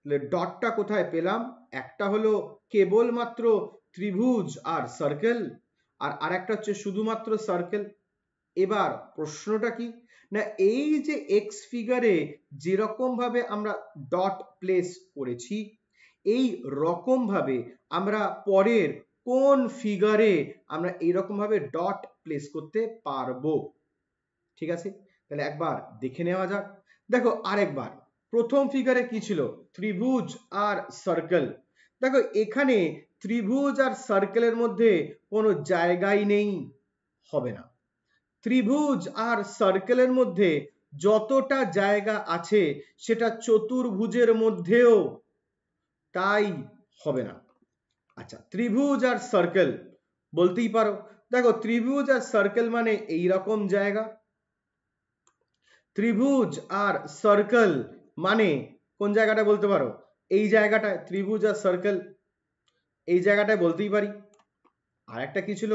তাহলে ডটটা কোথায় পেলাম একটা হলো কেবলমাত্র ত্রিভুজ আর সার্কেল আর আরেকটা হচ্ছে শুধুমাত্র সার্কেল এবার প্রশ্নটা কি না এই যে এক্স ফিগারে যেরকমভাবে আমরা ডট প্লেস করেছি এই রকমভাবে আমরা পরের কোন ফিগারে আমরা এইরকমভাবে ডট প্লেস করতে পারবো ঠিক আছে তাহলে একবার দেখে নেওয়া যাক দেখো আরেকবার প্রথম ফিগারে কি ছিল ত্রিভুজ আর সার্কেল দেখো এখানে ত্রিভুজ আর সার্কেলের মধ্যে কোনো জায়গাই নেই হবে না ত্রিভুজ আর সার্কেলের মধ্যে যতটা জায়গা আছে সেটা চতুর্ভুজের মধ্যেও তাই হবে না আচ্ছা ত্রিভুজ আর সার্কেল বলতেই পারো দেখো ত্রিভুজ আর সার্কেল মানে এই রকম জায়গা ত্রিভুজ আর সার্কেল মানে কোন জায়গাটা বলতে পারো এই জায়গাটায় ত্রিভুজ আর সার্কেল এই জায়গাটায় বলতেই পারি আর একটা কি ছিল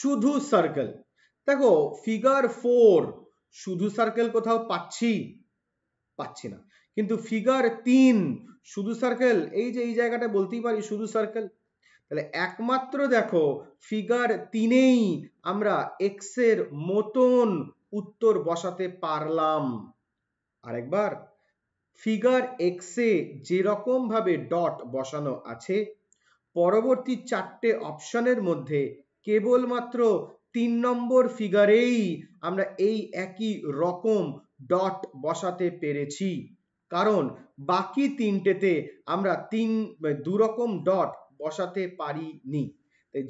শুধু সার্কেল দেখো ফিগার ফোর শুধু সার্কেল কোথাও পাচ্ছি পাচ্ছি না কিন্তু ফিগার তিন শুধু সার্কেল এই যে এই জায়গাটা বলতেই পারি শুধু সার্কেল তাহলে একমাত্র দেখো ফিগার তিনেই আমরা এক্সের মতন উত্তর বসাতে পারলাম আরেকবার ফিগার এক্সে যেরকমভাবে ডট বসানো আছে পরবর্তী চারটে অপশনের মধ্যে কেবলমাত্র তিন নম্বর ফিগারেই আমরা এই একই রকম ডট বসাতে পেরেছি কারণ বাকি তিনটেতে আমরা তিন দুরকম ডট বসাতে পারিনি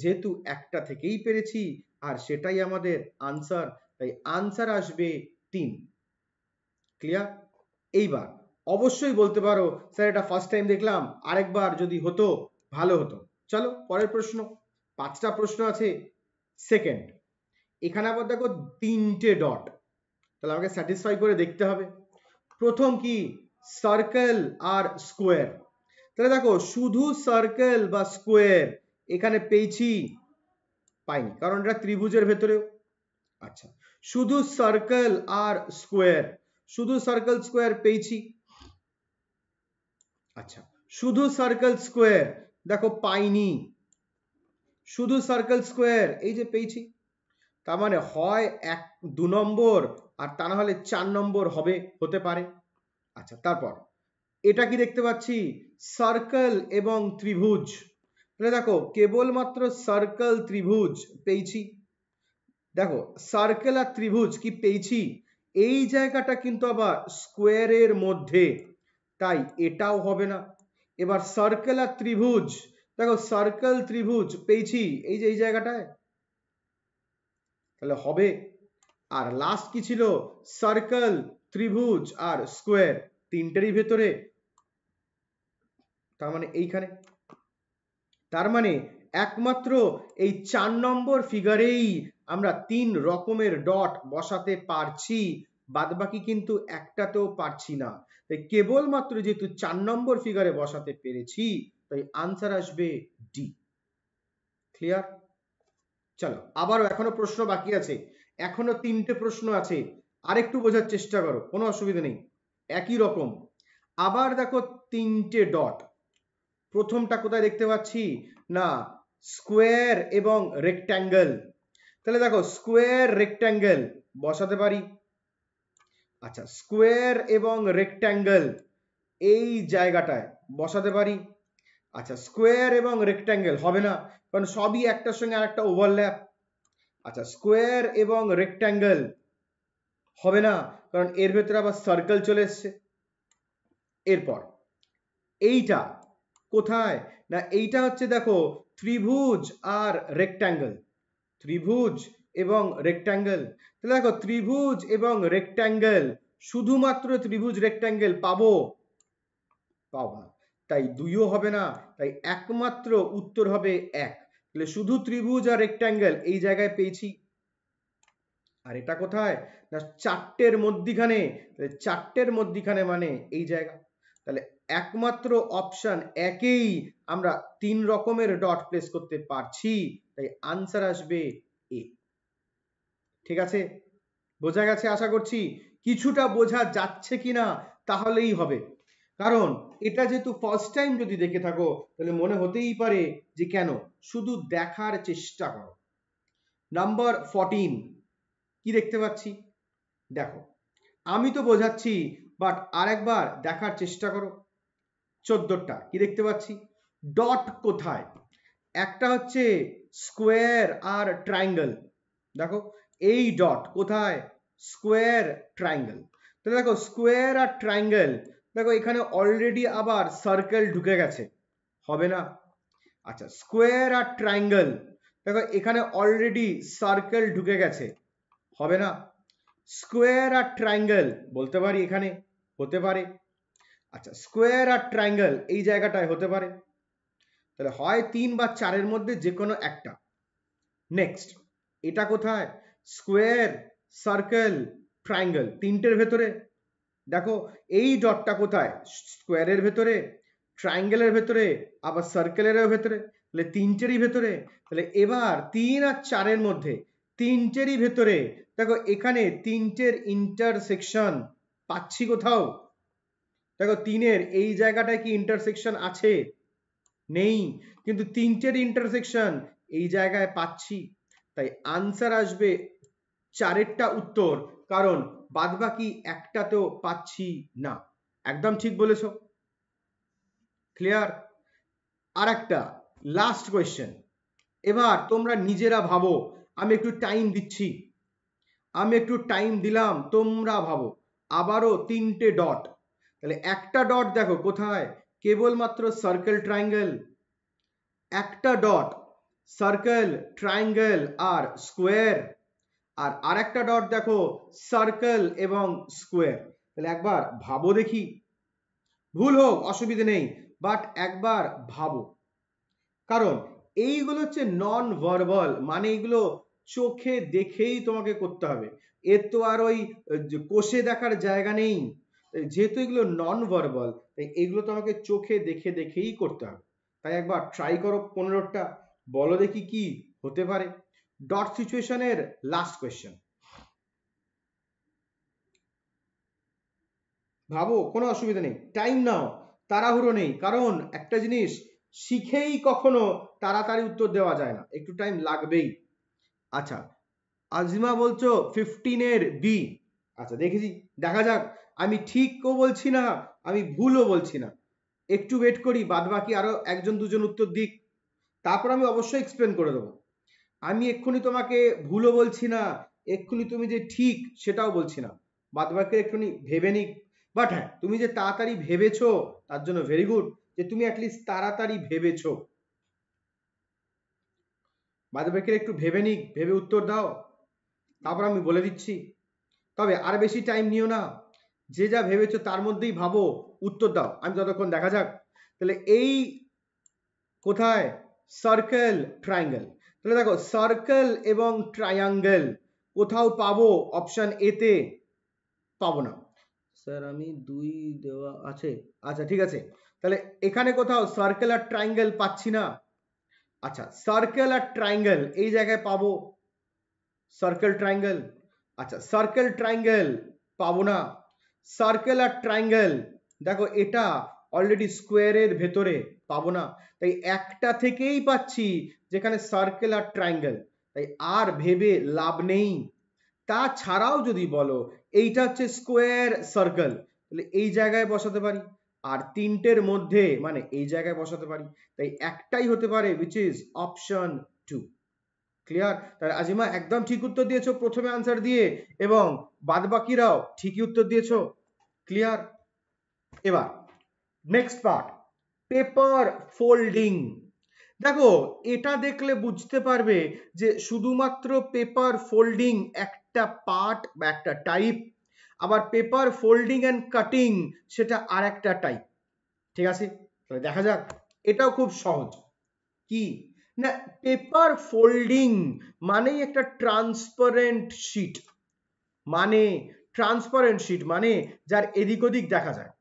যেহেতু একটা থেকেই পেরেছি আর সেটাই আমাদের আনসার তাই আনসার আসবে তিন ক্লিয়ার এইবার অবশ্যই বলতে পারো স্যার এটা ফার্স্ট টাইম দেখলাম আরেকবার যদি হতো ভালো হতো চলো পরের প্রশ্ন পাঁচটা প্রশ্ন আছে সেকেন্ড এখানে আবার দেখো তিনটে ডট তাহলে আমাকে স্যাটিসফাই করে দেখতে হবে প্রথম কি সার্কেল আর স্কোয়ার তাহলে দেখো শুধু সার্কেল বা স্কোয়ার এখানে পেয়েছি পাইনি কারণ এটা ত্রিভুজের ভেতরেও আচ্ছা শুধু সার্কেল আর স্কোয়ার শুধু সার্কেল স্কোয়ার পেয়েছি আচ্ছা শুধু সার্কেল স্কোয়ার দেখো পাইনি শুধু সার্কেল স্কোয়ার এই যে পেয়েছি তার মানে হয় এক দু নম্বর আর তা না হলে চার নম্বর হবে হতে পারে আচ্ছা তারপর এটা কি দেখতে পাচ্ছি সার্কেল এবং ত্রিভুজ তাহলে দেখো কেবলমাত্র সার্কেল ত্রিভুজ পেয়েছি দেখো সার্কেল আর ত্রিভুজ কি পেয়েছি এই জায়গাটা কিন্তু আবার স্কোয়ারের মধ্যে তাই এটাও হবে না এবার সার্কেল আর ত্রিভুজ দেখো সার্কেল ত্রিভুজ পেয়েছি এই যে এই জায়গাটায় তাহলে হবে আর লাস্ট কি ছিল সার্কেল ত্রিভুজ আর স্কোয়ার তিনটেরই ভেতরে তার মানে এইখানে তার মানে একমাত্র এই চার নম্বর ফিগারেই আমরা তিন রকমের ডট বসাতে পারছি বাদবাকি কিন্তু একটাতেও পারছি না তাই কেবলমাত্র যেহেতু চার নম্বর ফিগারে বসাতে পেরেছি তাই আনসার আসবে ডি ক্লিয়ার চলো আবারও এখনো প্রশ্ন বাকি আছে এখনো তিনটে প্রশ্ন আছে আরেকটু বোঝার চেষ্টা করো কোনো অসুবিধা নেই একই রকম আবার দেখো তিনটে ডট প্রথমটা কোথায় দেখতে পাচ্ছি না স্কোয়ার এবং রেক্ট্যাঙ্গেল তাহলে দেখো স্কোয়ার রেক্ট্যাঙ্গেল বসাতে পারি আচ্ছা স্কোয়ার এবং রেক্ট্যাঙ্গেল এই জায়গাটায় বসাতে পারি আচ্ছা স্কোয়ার এবং রেক্ট্যাঙ্গেল হবে না কারণ সবই একটার সঙ্গে আর একটা ওভারল্যাপ আচ্ছা স্কোয়ার এবং রেক্ট্যাঙ্গেল হবে না কারণ এর ভেতরে আবার সার্কেল চলে এসছে এরপর এইটা কোথায় না এইটা হচ্ছে দেখো ত্রিভুজ আর রেক্ট্যাঙ্গেল ত্রিভুজ এবং রেক্ট্যাঙ্গেল তাহলে দেখো ত্রিভুজ এবং রেক্ট্যাঙ্গেল শুধুমাত্র ত্রিভুজ রেক্ট্যাঙ্গেল পাবো পাবো না তাই দুইও হবে না তাই একমাত্র উত্তর হবে এক তাহলে শুধু ত্রিভুজ আর রেক্ট্যাঙ্গেল এই জায়গায় পেয়েছি আর এটা কোথায় না চারটের মধ্যিখানে তাহলে চারটের মধ্যিখানে মানে এই জায়গা তাহলে একমাত্র অপশান একেই আমরা তিন রকমের ডট প্লেস করতে পারছি তাই আনসার আসবে এ ঠিক আছে বোঝা গেছে আশা করছি কিছুটা বোঝা যাচ্ছে কিনা তাহলেই হবে কারণ এটা যেহেতু ফার্স্ট টাইম যদি দেখে থাকো তাহলে মনে হতেই পারে যে কেন শুধু দেখার চেষ্টা করো নাম্বার ফর্টিন কি দেখতে পাচ্ছি দেখো আমি তো বোঝাচ্ছি বাট আরেকবার দেখার চেষ্টা করো চোদ্দটা কি দেখতে পাচ্ছি ডট কোথায় একটা হচ্ছে স্কোয়ার আর ট্রায়াঙ্গেল দেখো এই ডট কোথায় স্কোয়ার ট্রায়াঙ্গেল তাহলে দেখো স্কোয়ার আর ট্রায়াঙ্গেল দেখো এখানে অলরেডি আবার সার্কেল ঢুকে গেছে হবে না আচ্ছা স্কোয়ার আর ট্রায়াঙ্গেল দেখো এখানে অলরেডি সার্কেল ঢুকে গেছে হবে না স্কোয়ার আর ট্রায়াঙ্গেল বলতে পারি এখানে হতে পারে আচ্ছা স্কোয়ার আর ট্রাইঙ্গেল এই জায়গাটায় হতে পারে তাহলে হয় তিন বা চারের মধ্যে যে কোনো একটা নেক্সট এটা কোথায় স্কোয়ার সার্কেল ট্রাইঙ্গেল তিনটের ভেতরে দেখো এই ডটটা কোথায় স্কোয়ারের ভেতরে ট্রায়াঙ্গেলের ভেতরে আবার সার্কেলেরও ভেতরে তাহলে তিনটেরই ভেতরে তাহলে এবার তিন আর চারের মধ্যে তিনটেরই ভেতরে দেখো এখানে তিনটের ইন্টারসেকশন পাচ্ছি কোথাও দেখো তিনের এই জায়গাটায় কি ইন্টারসেকশন আছে নেই কিন্তু তিনটের ইন্টারসেকশন এই জায়গায় পাচ্ছি তাই আনসার আসবে চারেরটা উত্তর কারণ বাদবাকি একটা তো পাচ্ছি না একদম ঠিক বলেছ ক্লিয়ার আর একটা লাস্ট কোয়েশ্চেন এবার তোমরা নিজেরা ভাবো আমি একটু টাইম দিচ্ছি আমি একটু টাইম দিলাম তোমরা ভাবো আবারও তিনটে ডট তাহলে একটা ডট দেখো কোথায় কেবলমাত্র সার্কেল ট্রাইঙ্গেল একটা ডট সার্কেল ট্রাইঙ্গেল আর স্কোয়ার আর আরেকটা ডট দেখো সার্কেল এবং স্কোয়ার তাহলে একবার ভাবো দেখি ভুল হোক অসুবিধে নেই বাট একবার ভাবো কারণ এইগুলো হচ্ছে নন ভার্বাল মানে এইগুলো চোখে দেখেই তোমাকে করতে হবে এর তো আর ওই কোষে দেখার জায়গা নেই যেহেতু এগুলো নন ভার্বাল তাই এগুলো তোমাকে চোখে দেখে দেখেই করতে হবে তাই একবার ট্রাই করো পনেরোটা বলো দেখি কি হতে পারে ডট সিচুয়েশনের লাস্ট কোয়েশ্চেন ভাবো কোনো অসুবিধা নেই টাইম নাও তাড়াহুড়ো নেই কারণ একটা জিনিস শিখেই কখনো তাড়াতাড়ি উত্তর দেওয়া যায় না একটু টাইম লাগবেই আচ্ছা আজিমা বলছো ফিফটিনের বি আচ্ছা দেখেছি দেখা যাক আমি ঠিকও বলছি না আমি ভুলও বলছি না একটু ওয়েট করি বাদ বাকি আরও একজন দুজন উত্তর দিক তারপর আমি অবশ্যই এক্সপ্লেন করে দেবো আমি এক্ষুনি তোমাকে ভুলও বলছি না এক্ষুনি তুমি যে ঠিক সেটাও বলছি না বাদ বাকি এক্ষুনি ভেবে নিক বাট হ্যাঁ তুমি যে তাড়াতাড়ি ভেবেছ তার জন্য ভেরি গুড যে তুমি অ্যাটলিস্ট তাড়াতাড়ি ভেবেছো বাদ বাকির একটু ভেবে নিক ভেবে উত্তর দাও তারপর আমি বলে দিচ্ছি তবে আর বেশি টাইম নিও না যে যা ভেবেছো তার মধ্যেই ভাবো উত্তর দাও আমি যতক্ষণ দেখা যাক তাহলে এই কোথায় সার্কেল ট্রায়াঙ্গেল তাহলে দেখো সার্কেল এবং ট্রায়াঙ্গেল কোথাও পাবো অপশন এতে পাবো না স্যার আমি দুই দেওয়া আছে আচ্ছা ঠিক আছে তাহলে এখানে কোথাও সার্কেল আর ট্রায়াঙ্গেল পাচ্ছি না আচ্ছা সার্কেল আর ট্রায়াঙ্গেল এই জায়গায় পাবো সার্কেল ট্রায়াঙ্গেল আচ্ছা সার্কেল ট্রায়াঙ্গেল পাবো না সার্কেল আর ট্রায়াঙ্গেল দেখো এটা অলরেডি স্কোয়ারের ভেতরে পাবো না তাই একটা থেকেই পাচ্ছি যেখানে সার্কেল আর ট্রায়াঙ্গেল তাই আর ভেবে লাভ নেই তাছাড়াও যদি বলো এইটা হচ্ছে স্কোয়ার সার্কেল তাহলে এই জায়গায় বসাতে পারি আর তিনটের মধ্যে মানে এই জায়গায় বসাতে পারি তাই একটাই হতে পারে which is option two clear তাহলে আজিমা একদম ঠিক উত্তর দিয়েছো প্রথমে আনসার দিয়ে এবং বাদবাকিরাও ঠিকই উত্তর দিয়েছো ক্লিয়ার এবার নেক্সট পার্ট পেপার ফোল্ডিং দেখো এটা দেখলে বুঝতে পারবে যে শুধুমাত্র পেপার ফোল্ডিং একটা পার্ট বা একটা টাইপ আবার পেপার ফোল্ডিং অ্যান্ড কাটিং সেটা আর একটা টাইপ ঠিক আছে তাহলে দেখা যাক এটাও খুব সহজ কি না পেপার ফোল্ডিং মানেই একটা ট্রান্সপারেন্ট শিট মানে ট্রান্সপারেন্ট শিট মানে যার এদিক ওদিক দেখা যায়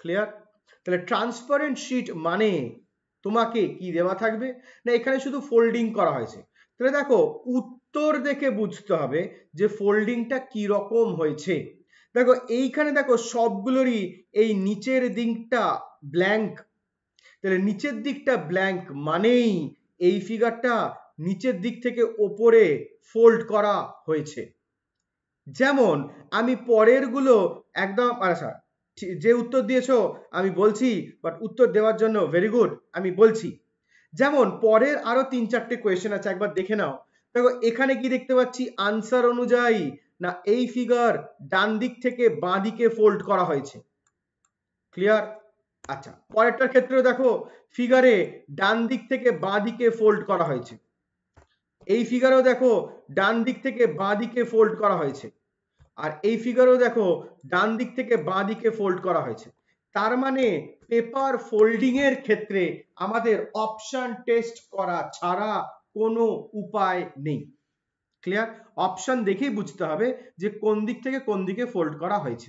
ক্লিয়ার তাহলে ট্রান্সপারেন্ট শিট মানে তোমাকে কি দেওয়া থাকবে না এখানে শুধু ফোল্ডিং করা হয়েছে তাহলে দেখো উত্তর দেখে বুঝতে হবে যে ফোল্ডিংটা কি রকম হয়েছে দেখো এইখানে দেখো সবগুলোরই এই নিচের দিকটা ব্ল্যাঙ্ক তাহলে নিচের দিকটা ব্ল্যাঙ্ক মানেই এই ফিগারটা নিচের দিক থেকে ওপরে ফোল্ড করা হয়েছে যেমন আমি পরেরগুলো একদম আচ্ছা যে উত্তর দিয়েছ আমি বলছি বাট উত্তর দেওয়ার জন্য ভেরি গুড আমি বলছি যেমন পরের আরো তিন চারটে কোয়েশ্চেন আছে একবার দেখে নাও দেখো এখানে কি দেখতে পাচ্ছি আনসার অনুযায়ী না এই ফিগার ডান দিক থেকে বাঁ দিকে ফোল্ড করা হয়েছে ক্লিয়ার আচ্ছা পরেরটার ক্ষেত্রে দেখো ফিগারে ডান দিক থেকে বাঁ দিকে ফোল্ড করা হয়েছে এই ফিগারেও দেখো ডান দিক থেকে বাঁ দিকে ফোল্ড করা হয়েছে আর এই ফিগারও দেখো ডান দিক থেকে বাঁ দিকে ফোল্ড করা হয়েছে তার মানে পেপার ফোল্ডিং এর ক্ষেত্রে আমাদের অপশন টেস্ট করা ছাড়া কোনো উপায় নেই ক্লিয়ার অপশন দেখেই বুঝতে হবে যে কোন দিক থেকে কোন দিকে ফোল্ড করা হয়েছে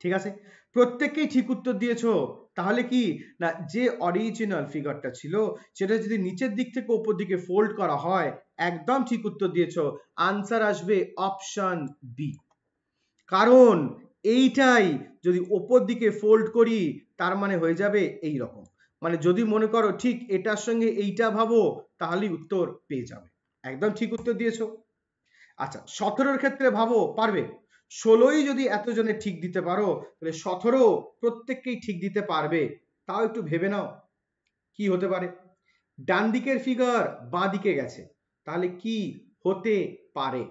ঠিক আছে প্রত্যেককেই ঠিক উত্তর দিয়েছ তাহলে কি না যে অরিজিনাল ফিগারটা ছিল সেটা যদি নিচের দিক থেকে ওপর দিকে ফোল্ড করা হয় একদম ঠিক উত্তর দিয়েছ আনসার আসবে অপশন বি কারণ এইটাই যদি ওপর দিকে ফোল্ড করি তার মানে হয়ে যাবে এই রকম মানে যদি মনে করো ঠিক এটার সঙ্গে এইটা ভাবো তাহলেই উত্তর পেয়ে যাবে একদম ঠিক উত্তর দিয়েছো আচ্ছা সতেরোর ক্ষেত্রে ভাবো পারবে ষোলোই যদি এতজনে ঠিক দিতে পারো তাহলে সতেরো প্রত্যেককেই ঠিক দিতে পারবে তাও একটু ভেবে নাও কি হতে পারে ডান দিকের ফিগার বাঁ দিকে গেছে তাহলে কি হতে পারে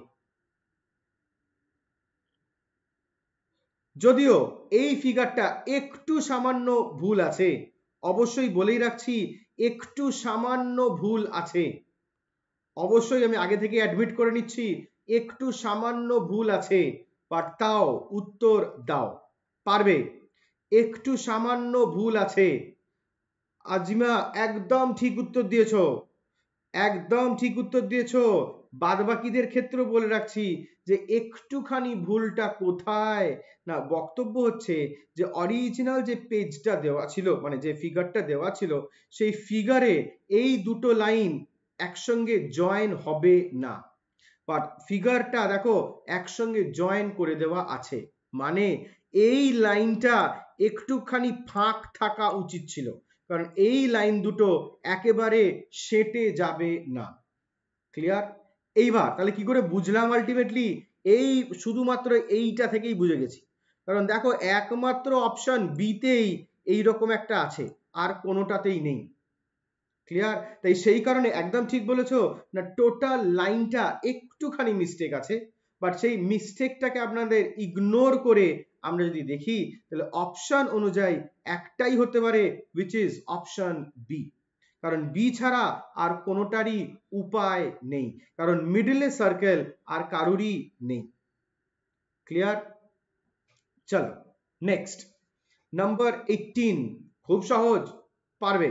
যদিও এই ফিগারটা একটু সামান্য ভুল আছে অবশ্যই বলেই রাখছি একটু সামান্য ভুল আছে অবশ্যই আমি আগে থেকে অ্যাডমিট করে নিচ্ছি একটু সামান্য ভুল আছে বাট তাও উত্তর দাও পারবে একটু সামান্য ভুল আছে আজিমা একদম ঠিক উত্তর দিয়েছো একদম ঠিক উত্তর দিয়েছ বাদবাকিদের ক্ষেত্র বলে রাখছি যে একটুখানি ভুলটা কোথায় না বক্তব্য হচ্ছে যে অরিজিনাল যে পেজটা দেওয়া ছিল মানে যে ফিগারটা দেওয়া ছিল সেই ফিগারে এই দুটো লাইন একসঙ্গে জয়েন হবে না বাট ফিগারটা দেখো একসঙ্গে জয়েন করে দেওয়া আছে মানে এই লাইনটা একটুখানি ফাঁক থাকা উচিত ছিল কারণ এই লাইন দুটো একেবারে সেটে যাবে না ক্লিয়ার এইবার তাহলে কি করে বুঝলাম আলটিমেটলি এই শুধুমাত্র এইটা থেকেই বুঝে গেছি কারণ দেখো একমাত্র অপশন বিতেই এই রকম একটা আছে আর কোনোটাতেই নেই ক্লিয়ার তাই সেই কারণে একদম ঠিক বলেছো না টোটাল লাইনটা একটুখানি মিস্টেক আছে বাট সেই মিস্টেকটাকে আপনাদের ইগনোর করে আমরা যদি দেখি তাহলে অপশন অনুযায়ী একটাই হতে পারে উইচ ইজ অপশন বি কারণ বি ছাড়া আর কোনোটারই উপায় নেই কারণ মিডলে সার্কেল আর কারুরই নেই ক্লিয়ার চলো নেক্সট নাম্বার এইটিন খুব সহজ পারবে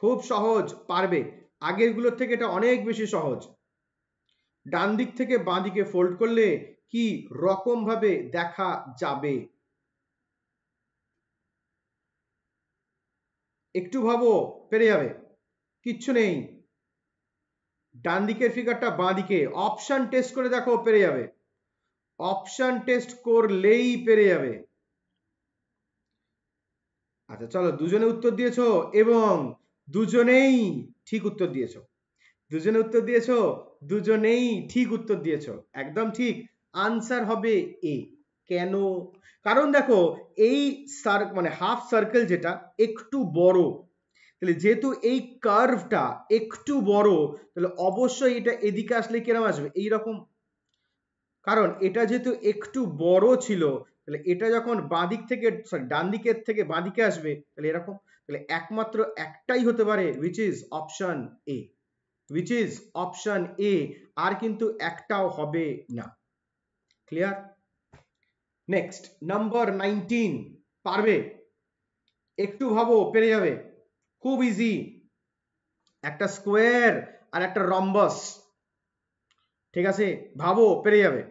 খুব সহজ পারবে আগেরগুলোর থেকে এটা অনেক বেশি সহজ ডান দিক থেকে বাঁ দিকে ফোল্ড করলে কি রকম ভাবে দেখা যাবে একটু ভাবো পেরে যাবে কিচ্ছু নেই ডান দিকের ফিগারটা বাঁ দিকে অপশান টেস্ট করে দেখো পেরে যাবে অপশান টেস্ট করলেই পেরে যাবে আচ্ছা চলো দুজনে উত্তর দিয়েছ এবং দুজনেই ঠিক উত্তর দিয়েছ দুজনে উত্তর দিয়েছ দুজনেই ঠিক উত্তর দিয়েছ একদম ঠিক আনসার হবে এ কেন কারণ দেখো এই মানে হাফ সার্কেল যেটা একটু বড় তাহলে যেহেতু এই কার্ভটা একটু বড় তাহলে অবশ্যই এটা এদিকে আসলে কিরম আসবে এইরকম কারণ এটা যেহেতু একটু বড় ছিল তাহলে এটা যখন বাঁদিক থেকে সরি ডান দিকের থেকে বাঁদিকে আসবে তাহলে এরকম তাহলে একমাত্র একটাই হতে পারে which is option A which is option A আর কিন্তু একটাও হবে না ক্লিয়ার নেক্সট নাম্বার নাইনটিন পারবে একটু ভাবো পেরে যাবে খুব ইজি একটা স্কোয়ার আর একটা রম্বস ঠিক আছে ভাবো পেরে যাবে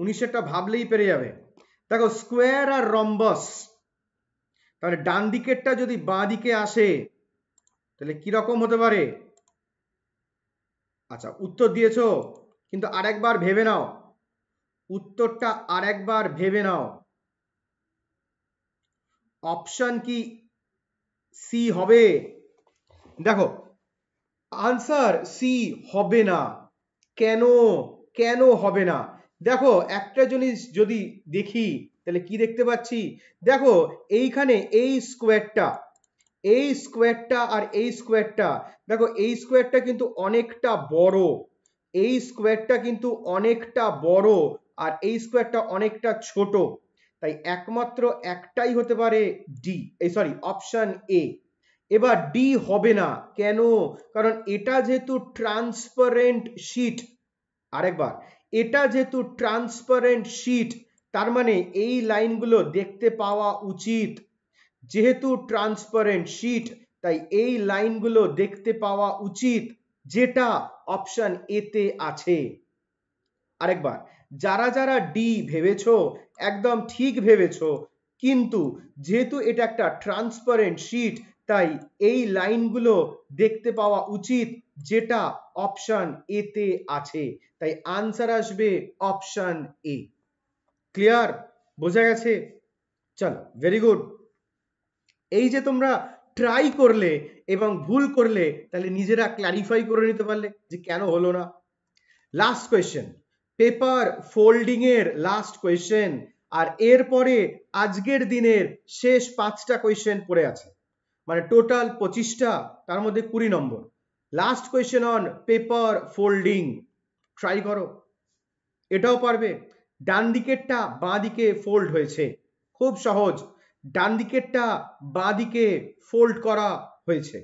উনিশেরটা ভাবলেই পেরে যাবে দেখো স্কোয়ার আর রম্বস তাহলে ডান দিকেরটা যদি বাঁ দিকে আসে তাহলে কিরকম হতে পারে আচ্ছা উত্তর দিয়েছ কিন্তু আরেকবার ভেবে নাও উত্তরটা আরেকবার ভেবে নাও অপশন কি সি হবে দেখো আনসার সি হবে না কেন কেন হবে না দেখো একটা জিনিস যদি দেখি তাহলে কি দেখতে পাচ্ছি দেখো এইখানে এই স্কোয়ারটা এই স্কোয়ারটা আর এই স্কোয়ারটা দেখো এই স্কোয়ারটা কিন্তু অনেকটা বড় এই স্কোয়ারটা কিন্তু অনেকটা বড় আর এই স্কোয়ারটা অনেকটা ছোট তাই একমাত্র একটাই হতে পারে ডি এই সরি অপশান এ এবার ডি হবে না কেন কারণ এটা যেহেতু ট্রান্সপারেন্ট শিট আরেকবার এটা যেহেতু ট্রান্সপারেন্ট শিট তার মানে এই লাইনগুলো দেখতে পাওয়া উচিত যেহেতু ট্রান্সপারেন্ট শিট তাই এই লাইনগুলো দেখতে পাওয়া উচিত যেটা অপশন এতে আছে আরেকবার যারা যারা ডি ভেবেছ একদম ঠিক ভেবেছ কিন্তু যেহেতু এটা একটা ট্রান্সপারেন্ট শিট তাই এই লাইনগুলো দেখতে পাওয়া উচিত যেটা অপশন এতে আছে তাই আনসার আসবে অপশন এ ক্লিয়ার বোঝা গেছে চলো ভেরি গুড এই যে তোমরা ট্রাই করলে এবং ভুল করলে তাহলে নিজেরা ক্ল্যারিফাই করে নিতে পারলে যে কেন হলো না লাস্ট কোয়েশ্চেন পেপার ফোল্ডিং এর লাস্ট কোয়েশ্চেন আর এরপরে আজকের দিনের শেষ পাঁচটা কোয়েশ্চেন পড়ে আছে মানে টোটাল পঁচিশটা তার মধ্যে কুড়ি নম্বর last question on paper folding try করো এটাও পারবে ডান দিকেরটা বাঁ দিকে ফোল্ড হয়েছে খুব সহজ ডান দিকেরটা বাঁ দিকে ফোল্ড করা হয়েছে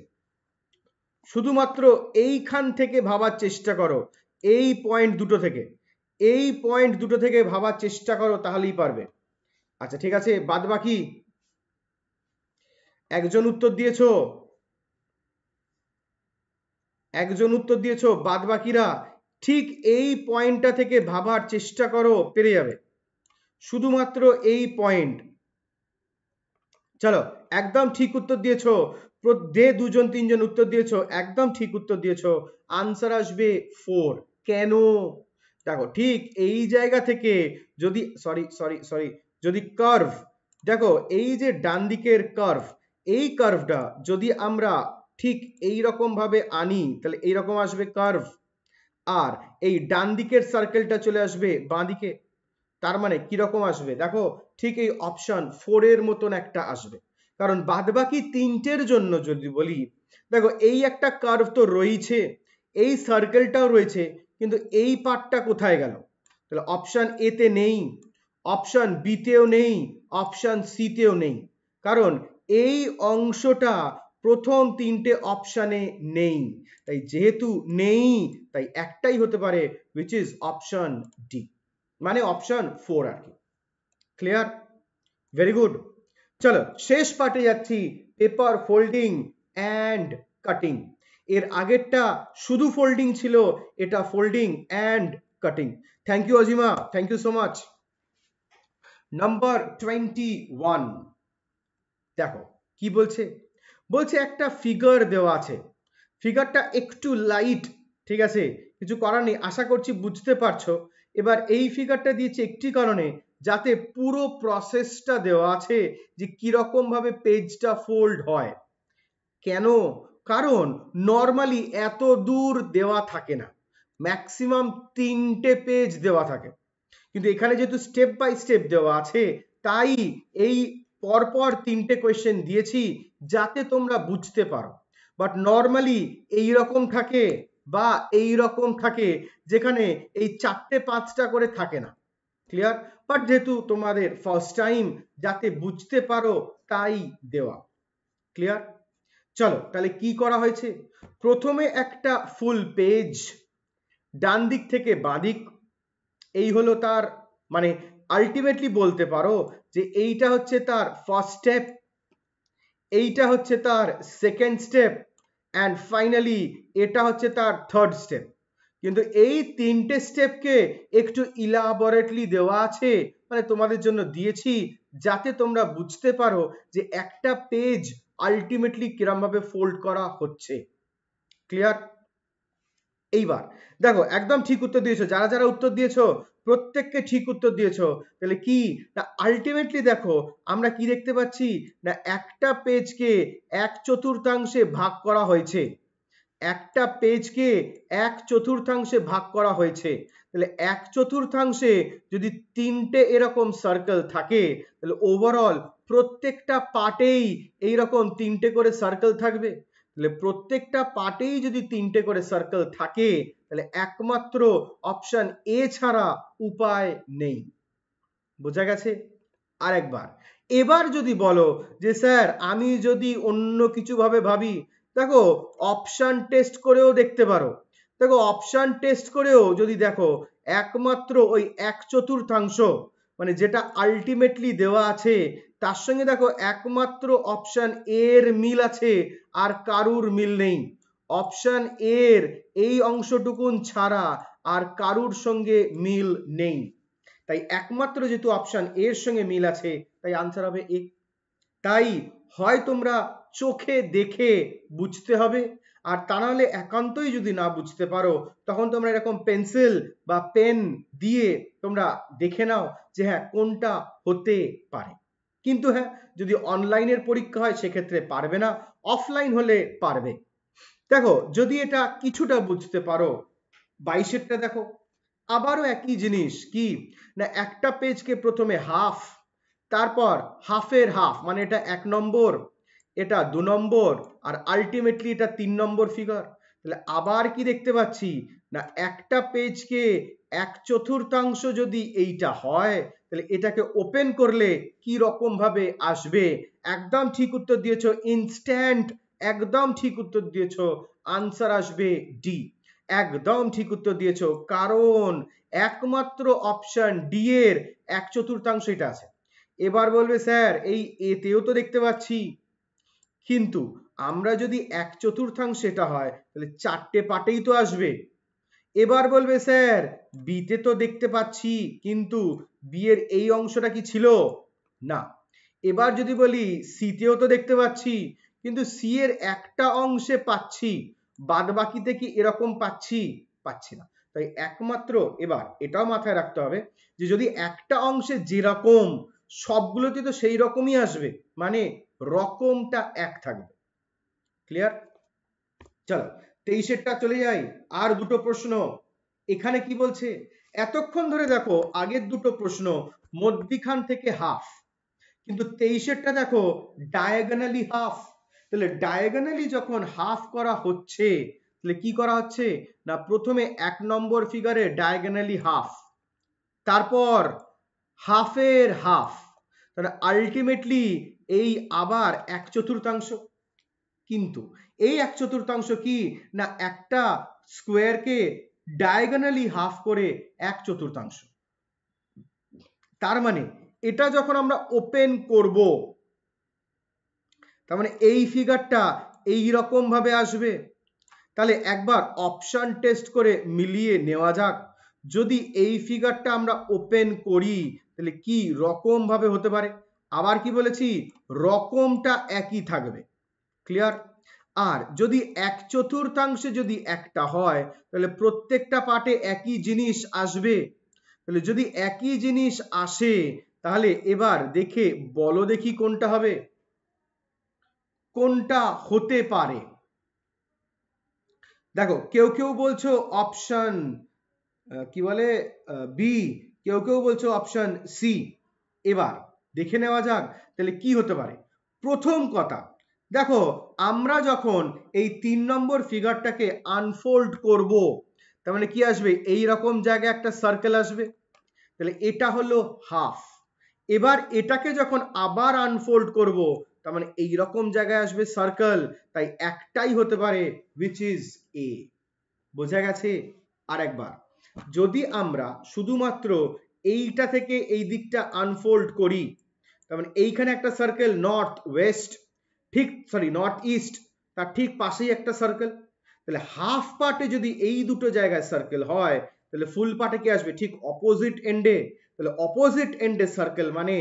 শুধুমাত্র এইখান থেকে ভাবার চেষ্টা করো এই পয়েন্ট দুটো থেকে এই পয়েন্ট দুটো থেকে ভাবার চেষ্টা করো তাহলেই পারবে আচ্ছা ঠিক আছে বাদ বাকি একজন উত্তর দিয়েছ একজন উত্তর দিয়েছ বাদ বাকিরা ঠিক এই পয়েন্টটা থেকে ভাবার চেষ্টা করো পেরে যাবে শুধুমাত্র এই পয়েন্ট চলো একদম ঠিক উত্তর দিয়েছ যে দুজন তিনজন উত্তর দিয়েছ একদম ঠিক উত্তর দিয়েছ আনসার আসবে ফোর কেন দেখো ঠিক এই জায়গা থেকে যদি সরি সরি সরি যদি কার্ভ দেখো এই যে ডান দিকের কার্ভ এই কার্ভটা যদি আমরা ঠিক এই রকম ভাবে আনি তাহলে এই রকম আসবে কার্ভ আর এই ডান দিকের সার্কেলটা চলে আসবে বাঁ দিকে তার মানে কিরকম আসবে দেখো ঠিক এই অপশন ফোরের মতন একটা আসবে কারণ বাদবাকি তিনটের জন্য যদি বলি দেখো এই একটা কার্ভ তো রয়েছে এই সার্কেলটাও রয়েছে কিন্তু এই পার্টটা কোথায় গেল তাহলে অপশান এতে নেই অপশান বিতেও নেই অপশান সিতেও নেই কারণ এই অংশটা প্রথম তিনটে অপশানে নেই তাই যেহেতু নেই তাই একটাই হতে পারে উইচ ইজ অপশান ডি মানে অপশন ফোর আর কি ক্লিয়ার ভেরি গুড চলো শেষ পার্টে যাচ্ছি পেপার ফোল্ডিং অ্যান্ড কাটিং এর আগেরটা শুধু ফোল্ডিং ছিল এটা folding and cutting thank you Azima thank you so much number twenty one দেখো কি বলছে বলছে একটা ফিগার দেওয়া আছে ফিগারটা একটু লাইট ঠিক আছে কিছু করার নেই আশা করছি বুঝতে পারছো এবার এই ফিগারটা দিয়েছে একটি কারণে যাতে পুরো প্রসেসটা দেওয়া আছে যে কীরকমভাবে পেজটা ফোল্ড হয় কেন কারণ নর্মালি এত দূর দেওয়া থাকে না ম্যাক্সিমাম তিনটে পেজ দেওয়া থাকে কিন্তু এখানে যেহেতু স্টেপ বাই স্টেপ দেওয়া আছে তাই এই পরপর তিনটে কোয়েশ্চেন দিয়েছি যাতে তোমরা বুঝতে পারো বাট নর্মালি এই রকম থাকে বা এই রকম থাকে যেখানে এই চারটে পাঁচটা করে থাকে না ক্লিয়ার বাট যেহেতু তোমাদের ফার্স্ট টাইম যাতে বুঝতে পারো তাই দেওয়া ক্লিয়ার চলো তাহলে কি করা হয়েছে প্রথমে একটা ফুল পেজ ডান দিক থেকে বাঁদিক এই হলো তার মানে আলটিমেটলি বলতে পারো যে এইটা হচ্ছে তার ফার্স্ট স্টেপ এইটা হচ্ছে তার সেকেন্ড স্টেপ অ্যান্ড ফাইনালি এটা হচ্ছে তার থার্ড স্টেপ কিন্তু এই তিনটে স্টেপকে একটু ইলাবরেটলি দেওয়া আছে মানে তোমাদের জন্য দিয়েছি যাতে তোমরা বুঝতে পারো যে একটা পেজ আলটিমেটলি কিরমভাবে ফোল্ড করা হচ্ছে ক্লিয়ার এইবার দেখো একদম ঠিক উত্তর দিয়েছো যারা যারা উত্তর দিয়েছো প্রত্যেককে ঠিক উত্তর দিয়েছো তাহলে কি না আলটিমেটলি দেখো আমরা কি দেখতে পাচ্ছি না একটা পেজকে এক চতুর্থাংশে ভাগ করা হয়েছে একটা পেজকে এক চতুর্থাংশে ভাগ করা হয়েছে তাহলে এক চতুর্থাংশে যদি তিনটে এরকম সার্কেল থাকে তাহলে ওভারঅল প্রত্যেকটা পার্টেই এইরকম তিনটে করে সার্কেল থাকবে তাহলে প্রত্যেকটা পার্টেই যদি তিনটে করে সার্কেল থাকে তাহলে একমাত্র অপশন এ ছাড়া উপায় নেই বোঝা গেছে আরেকবার এবার যদি বলো যে স্যার আমি যদি অন্য কিছুভাবে ভাবি দেখো অপশান টেস্ট করেও দেখতে পারো দেখো অপশান টেস্ট করেও যদি দেখো একমাত্র ওই এক চতুর্থাংশ মানে যেটা আলটিমেটলি দেওয়া আছে তার সঙ্গে দেখো একমাত্র অপশান এর মিল আছে আর কারুর মিল নেই অপশান এর এই অংশটুকুন ছাড়া আর কারুর সঙ্গে মিল নেই তাই একমাত্র যেহেতু অপশান এর সঙ্গে মিল আছে তাই আনসার হবে এ তাই হয় তোমরা চোখে দেখে বুঝতে হবে আর তা নাহলে একান্তই যদি না বুঝতে পারো তখন তোমরা এরকম পেন্সিল বা পেন দিয়ে তোমরা দেখে নাও যে হ্যাঁ কোনটা হতে পারে কিন্তু হ্যাঁ যদি অনলাইনের পরীক্ষা হয় সেক্ষেত্রে পারবে না অফলাইন হলে পারবে দেখো যদি এটা কিছুটা বুঝতে পারো বাইশেরটা দেখো আবারও একই জিনিস কি না একটা পেজকে প্রথমে হাফ তারপর হাফের হাফ মানে এটা এক নম্বর এটা দু নম্বর আর আলটিমেটলি এটা তিন নম্বর ফিগার তাহলে আবার কি দেখতে পাচ্ছি না একটা পেজকে এক চতুর্থাংশ যদি এইটা হয় তাহলে এটাকে ওপেন করলে কি রকম ভাবে আসবে একদম ঠিক উত্তর দিয়েছ ইনস্ট্যান্ট একদম ঠিক উত্তর দিয়েছ আনসার আসবে ডি একদম ঠিক উত্তর দিয়েছ কারণ একমাত্র অপশন ডি এর এক চতুর্থাংশ এটা আছে এবার বলবে স্যার এই এতেও তো দেখতে পাচ্ছি কিন্তু আমরা যদি এক চতুর্থাংশ এটা হয় তাহলে চারটে পাটেই তো আসবে এবার বলবে স্যার বিতে তো দেখতে পাচ্ছি কিন্তু বিয়ের এই অংশটা কি ছিল না এবার যদি বলি সিতেও তো দেখতে পাচ্ছি কিন্তু সি এর একটা অংশে পাচ্ছি বাদ বাকিতে কি এরকম পাচ্ছি পাচ্ছি না তাই একমাত্র এবার এটাও মাথায় রাখতে হবে যে যদি একটা অংশে যেরকম সবগুলোতে তো সেই রকমই আসবে মানে রকমটা এক থাকবে ক্লিয়ার চলো তেইশেরটা চলে যাই আর দুটো প্রশ্ন এখানে কি বলছে এতক্ষণ ধরে দেখো আগের দুটো প্রশ্ন মধ্যিখান থেকে হাফ কিন্তু তেইশেরটা দেখো ডায়াগোনালি হাফ তাহলে ডায়াগোনালি যখন হাফ করা হচ্ছে তাহলে কি করা হচ্ছে না প্রথমে এক নম্বর ফিগারে ডায়াগোনালি হাফ তারপর হাফের হাফ তাহলে আলটিমেটলি এই আবার এক চতুর্থাংশ কিন্তু এই এক চতুর্থাংশ কি না একটা স্কোয়ারকে ডায়াগোনালি হাফ করে এক চতুর্থাংশ তার মানে এটা যখন আমরা ওপেন করব তার মানে এই ফিগারটা এইরকমভাবে ভাবে আসবে তাহলে একবার অপশান টেস্ট করে মিলিয়ে নেওয়া যাক যদি এই ফিগারটা আমরা ওপেন করি তাহলে কি রকমভাবে হতে পারে আবার কি বলেছি রকমটা একই থাকবে ক্লিয়ার আর যদি এক চতুর্থাংশে যদি একটা হয় তাহলে প্রত্যেকটা পার্টে একই জিনিস আসবে তাহলে যদি একই জিনিস আসে তাহলে এবার দেখে বলো দেখি কোনটা হবে কোনটা হতে পারে দেখো কেউ কেউ বলছো অপশন কি বলে বি কেউ কেউ বলছো অপশন সি এবার দেখে নেওয়া যাক তাহলে কি হতে পারে প্রথম কথা দেখো আমরা যখন এই তিন নম্বর ফিগারটাকে আনফোল্ড করব তার মানে কি আসবে এই রকম জায়গায় একটা সার্কেল আসবে তাহলে এটা হলো হাফ এবার এটাকে যখন আবার আনফোল্ড করব তার মানে এইরকম জায়গায় আসবে সার্কেল তাই একটাই হতে পারে উইচ ইজ এ বোঝা গেছে আর একবার যদি আমরা শুধুমাত্র এইটা থেকে এই দিকটা আনফোল্ড করি তার মানে এইখানে একটা সার্কেল নর্থ ওয়েস্ট ঠিক সরি নর্থ ইস্ট তার ঠিক পাশেই একটা সার্কেল তাহলে হাফ পার্টে যদি এই দুটো জায়গায় সার্কেল হয় তাহলে ফুল পার্টে কি আসবে ঠিক অপোজিট এন্ডে তাহলে অপোজিট এন্ডে সার্কেল মানে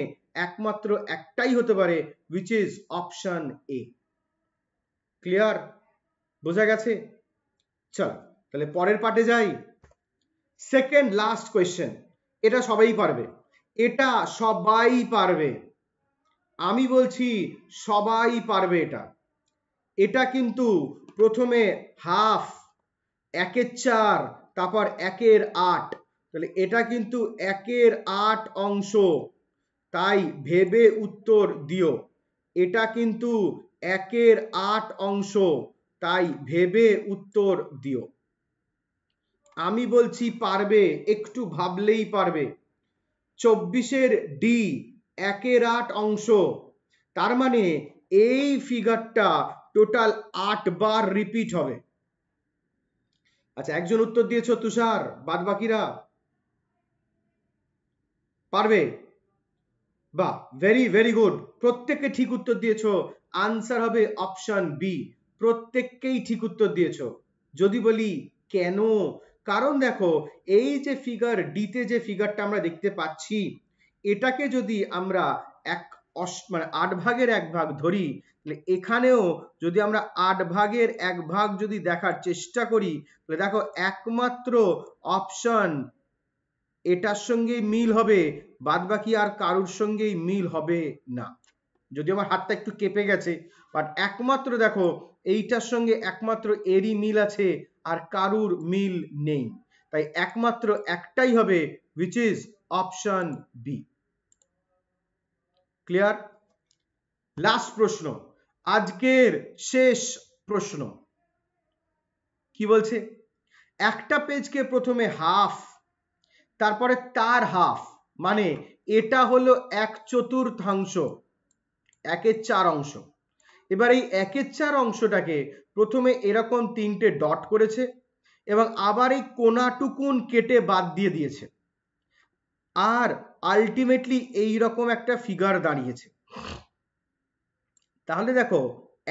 একমাত্র একটাই হতে পারে which is option A clear বোঝা গেছে চল তাহলে পরের পার্টে যাই সেকেন্ড লাস্ট কোয়েশ্চেন এটা সবাই পারবে এটা সবাই পারবে আমি বলছি সবাই পারবে এটা এটা কিন্তু প্রথমে হাফ একের চার তারপর একের আট তাহলে এটা কিন্তু একের আট অংশ তাই ভেবে উত্তর দিও এটা কিন্তু একের আট অংশ তাই ভেবে উত্তর দিও আমি বলছি পারবে একটু ভাবলেই পারবে চব্বিশের ডি একের আট অংশ তার মানে এই ফিগারটা টোটাল আট বার রিপিট হবে আচ্ছা একজন উত্তর দিয়েছ তুষার বাদ বাকিরা পারবে বা ভেরি ভেরি গুড প্রত্যেককে ঠিক উত্তর দিয়েছ আনসার হবে অপশন বি প্রত্যেককেই ঠিক উত্তর দিয়েছ যদি বলি কেন কারণ দেখো এই যে ফিগার ডিতে যে ফিগারটা আমরা দেখতে পাচ্ছি এটাকে যদি আমরা এক মানে আট ভাগের এক ভাগ ধরি তাহলে এখানেও যদি আমরা আট ভাগের এক ভাগ যদি দেখার চেষ্টা করি তাহলে দেখো একমাত্র অপশন এটার সঙ্গে মিল হবে বাদ বাকি আর কারুর সঙ্গেই মিল হবে না যদি আমার হাতটা একটু কেঁপে গেছে বাট একমাত্র দেখো এইটার সঙ্গে একমাত্র এরই মিল আছে আর কারুর মিল নেই তাই একমাত্র একটাই হবে which is option B clear last প্রশ্ন আজকের শেষ প্রশ্ন কি বলছে একটা পেজকে প্রথমে হাফ তারপরে তার হাফ মানে এটা হলো এক চতুর্থাংশ একের চার অংশ এবার এই একের চার অংশটাকে প্রথমে এরকম তিনটে ডট করেছে এবং আবার এই কোনাটুকুন কেটে বাদ দিয়ে দিয়েছে আর আলটিমেটলি এই রকম একটা ফিগার দাঁড়িয়েছে তাহলে দেখো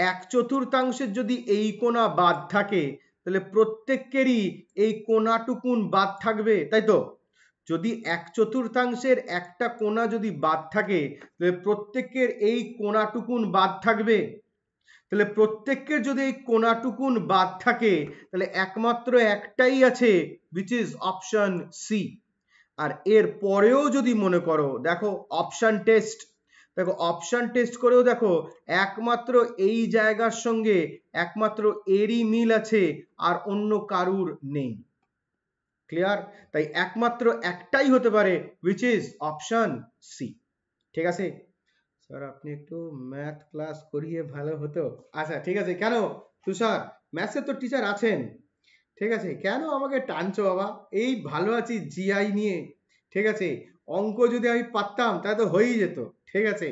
এক চতুর্থাংশের যদি এই কোনা বাদ থাকে তাহলে প্রত্যেকেরই এই কোনাটুকুন বাদ থাকবে তাই তো যদি এক চতুর্থাংশের একটা কোণা যদি বাদ থাকে তাহলে প্রত্যেকের এই কোণাটুকুন বাদ থাকবে তাহলে প্রত্যেকের যদি এই কোণাটুকুন বাদ থাকে তাহলে একমাত্র একটাই আছে উইচ ইজ অপশন সি আর এর পরেও যদি মনে করো দেখো অপশান টেস্ট দেখো অপশান টেস্ট করেও দেখো একমাত্র এই জায়গার সঙ্গে একমাত্র এরই মিল আছে আর অন্য কারুর নেই ক্লিয়ার তাই একমাত্র একটাই হতে পারে উইচ ইজ অপশন সি ঠিক আছে স্যার আপনি একটু ম্যাথ ক্লাস করিয়ে ভালো হতো আচ্ছা ঠিক আছে কেন তুষার ম্যাথসের তো টিচার আছেন ঠিক আছে কেন আমাকে টানছো বাবা এই ভালো আছি জিআই নিয়ে ঠিক আছে অঙ্ক যদি আমি পারতাম তাহলে তো হয়েই যেত ঠিক আছে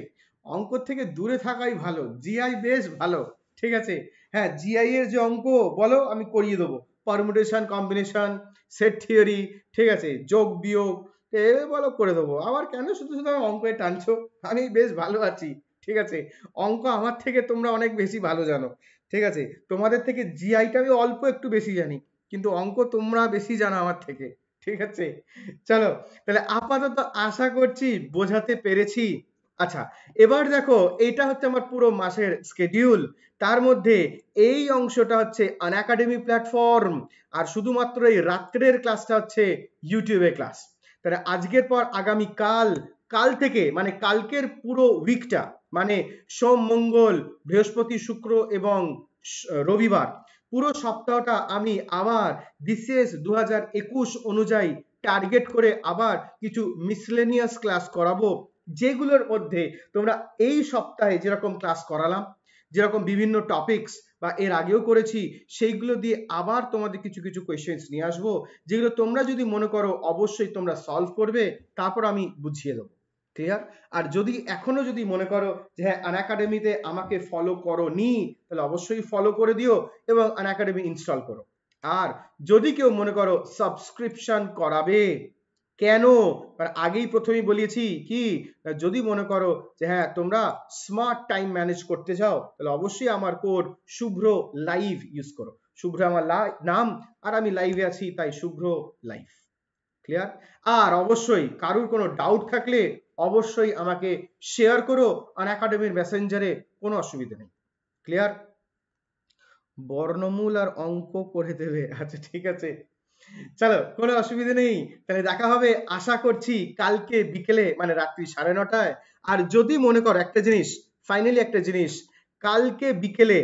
অঙ্ক থেকে দূরে থাকাই ভালো জিআই বেশ ভালো ঠিক আছে হ্যাঁ জিআই এর যে অঙ্ক বলো আমি করিয়ে দেবো পারমুটেশন কম্বিনেশন সেট থিওরি ঠিক আছে যোগ বিয়োগ বলো করে দেবো আবার কেন শুধু শুধু আমি অঙ্কে টানছো আমি বেশ ভালো আছি ঠিক আছে অঙ্ক আমার থেকে তোমরা অনেক বেশি ভালো জানো ঠিক আছে তোমাদের থেকে জিআইটা আমি অল্প একটু বেশি জানি কিন্তু অঙ্ক তোমরা বেশি জানো আমার থেকে ঠিক আছে চলো তাহলে আপাতত আশা করছি বোঝাতে পেরেছি আচ্ছা এবার দেখো এটা হচ্ছে আমার পুরো মাসের স্কেডিউল তার মধ্যে এই অংশটা হচ্ছে একাডেমি প্ল্যাটফর্ম আর শুধুমাত্র এই রাত্রের ক্লাসটা হচ্ছে ইউটিউবে ক্লাস তাহলে আজকের পর আগামী কাল কাল থেকে মানে কালকের পুরো উইকটা মানে সোম মঙ্গল বৃহস্পতি শুক্র এবং রবিবার পুরো সপ্তাহটা আমি আবার বিসিএস দু অনুযায়ী টার্গেট করে আবার কিছু মিসলেনিয়াস ক্লাস করাবো যেগুলোর মধ্যে তোমরা এই সপ্তাহে যেরকম ক্লাস করালাম যেরকম বিভিন্ন টপিকস বা এর আগেও করেছি সেইগুলো দিয়ে আবার তোমাদের কিছু কিছু কোয়েশ্চেন্স নিয়ে আসবো যেগুলো তোমরা যদি মনে করো অবশ্যই তোমরা সলভ করবে তারপর আমি বুঝিয়ে দেবো ক্লিয়ার আর যদি এখনো যদি মনে করো যে হ্যাঁ আন একাডেমিতে আমাকে ফলো করো নি তাহলে অবশ্যই ফলো করে দিও এবং আন একাডেমি ইনস্টল করো আর যদি কেউ মনে করো সাবস্ক্রিপশন করাবে কেন আগেই প্রথমেই বলিয়েছি কি যদি মনে করো যে হ্যাঁ তোমরা স্মার্ট টাইম ম্যানেজ করতে চাও তাহলে অবশ্যই আমার কোড শুভ্র লাইভ ইউজ করো শুভ্র আমার নাম আর আমি লাইভে আছি তাই শুভ্র লাইভ ক্লিয়ার আর অবশ্যই কারুর কোনো ডাউট থাকলে অবশ্যই আমাকে শেয়ার করো আন একাডেমির মেসেঞ্জারে কোনো অসুবিধা নেই ক্লিয়ার বর্ণমূল আর অঙ্ক করে দেবে আচ্ছা ঠিক আছে চলো কোনো অসুবিধা নেই তাহলে দেখা হবে আশা করছি কালকে বিকেলে মানে রাত্রি সাড়ে নটায় আর যদি মনে কর একটা জিনিস ফাইনালি একটা জিনিস কালকে বিকেলে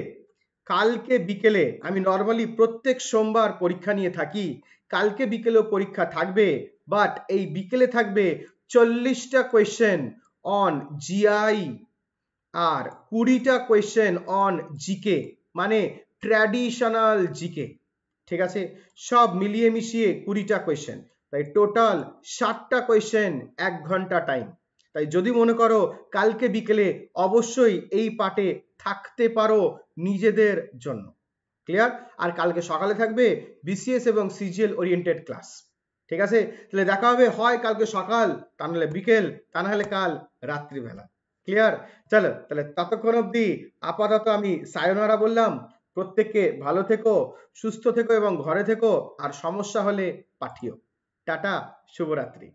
কালকে বিকেলে আমি নর্মালি প্রত্যেক সোমবার পরীক্ষা নিয়ে থাকি কালকে বিকেলেও পরীক্ষা থাকবে বাট এই বিকেলে থাকবে চল্লিশটা কোয়েশ্চেন অন জিআই আর কুড়িটা কোয়েশ্চেন অন জিকে মানে ট্র্যাডিশনাল জিকে ঠিক আছে সব মিলিয়ে মিশিয়ে কুড়িটা কোয়েশ্চেন তাই টোটাল ষাটটা কোয়েশ্চেন এক ঘন্টা টাইম তাই যদি মনে করো কালকে বিকেলে অবশ্যই এই পাটে থাকতে পারো নিজেদের জন্য ক্লিয়ার আর কালকে সকালে থাকবে বিসিএস এবং সিজিএল ওরিয়েন্টেড ক্লাস ঠিক আছে তাহলে দেখা হবে হয় কালকে সকাল তা নাহলে বিকেল তা নাহলে কাল রাত্রিবেলা ক্লিয়ার চলো তাহলে ততক্ষণ অবধি আপাতত আমি সায়নারা বললাম প্রত্যেককে ভালো থেকো সুস্থ থেকো এবং ঘরে থেকো আর সমস্যা হলে পাঠিও টাটা শুভরাত্রি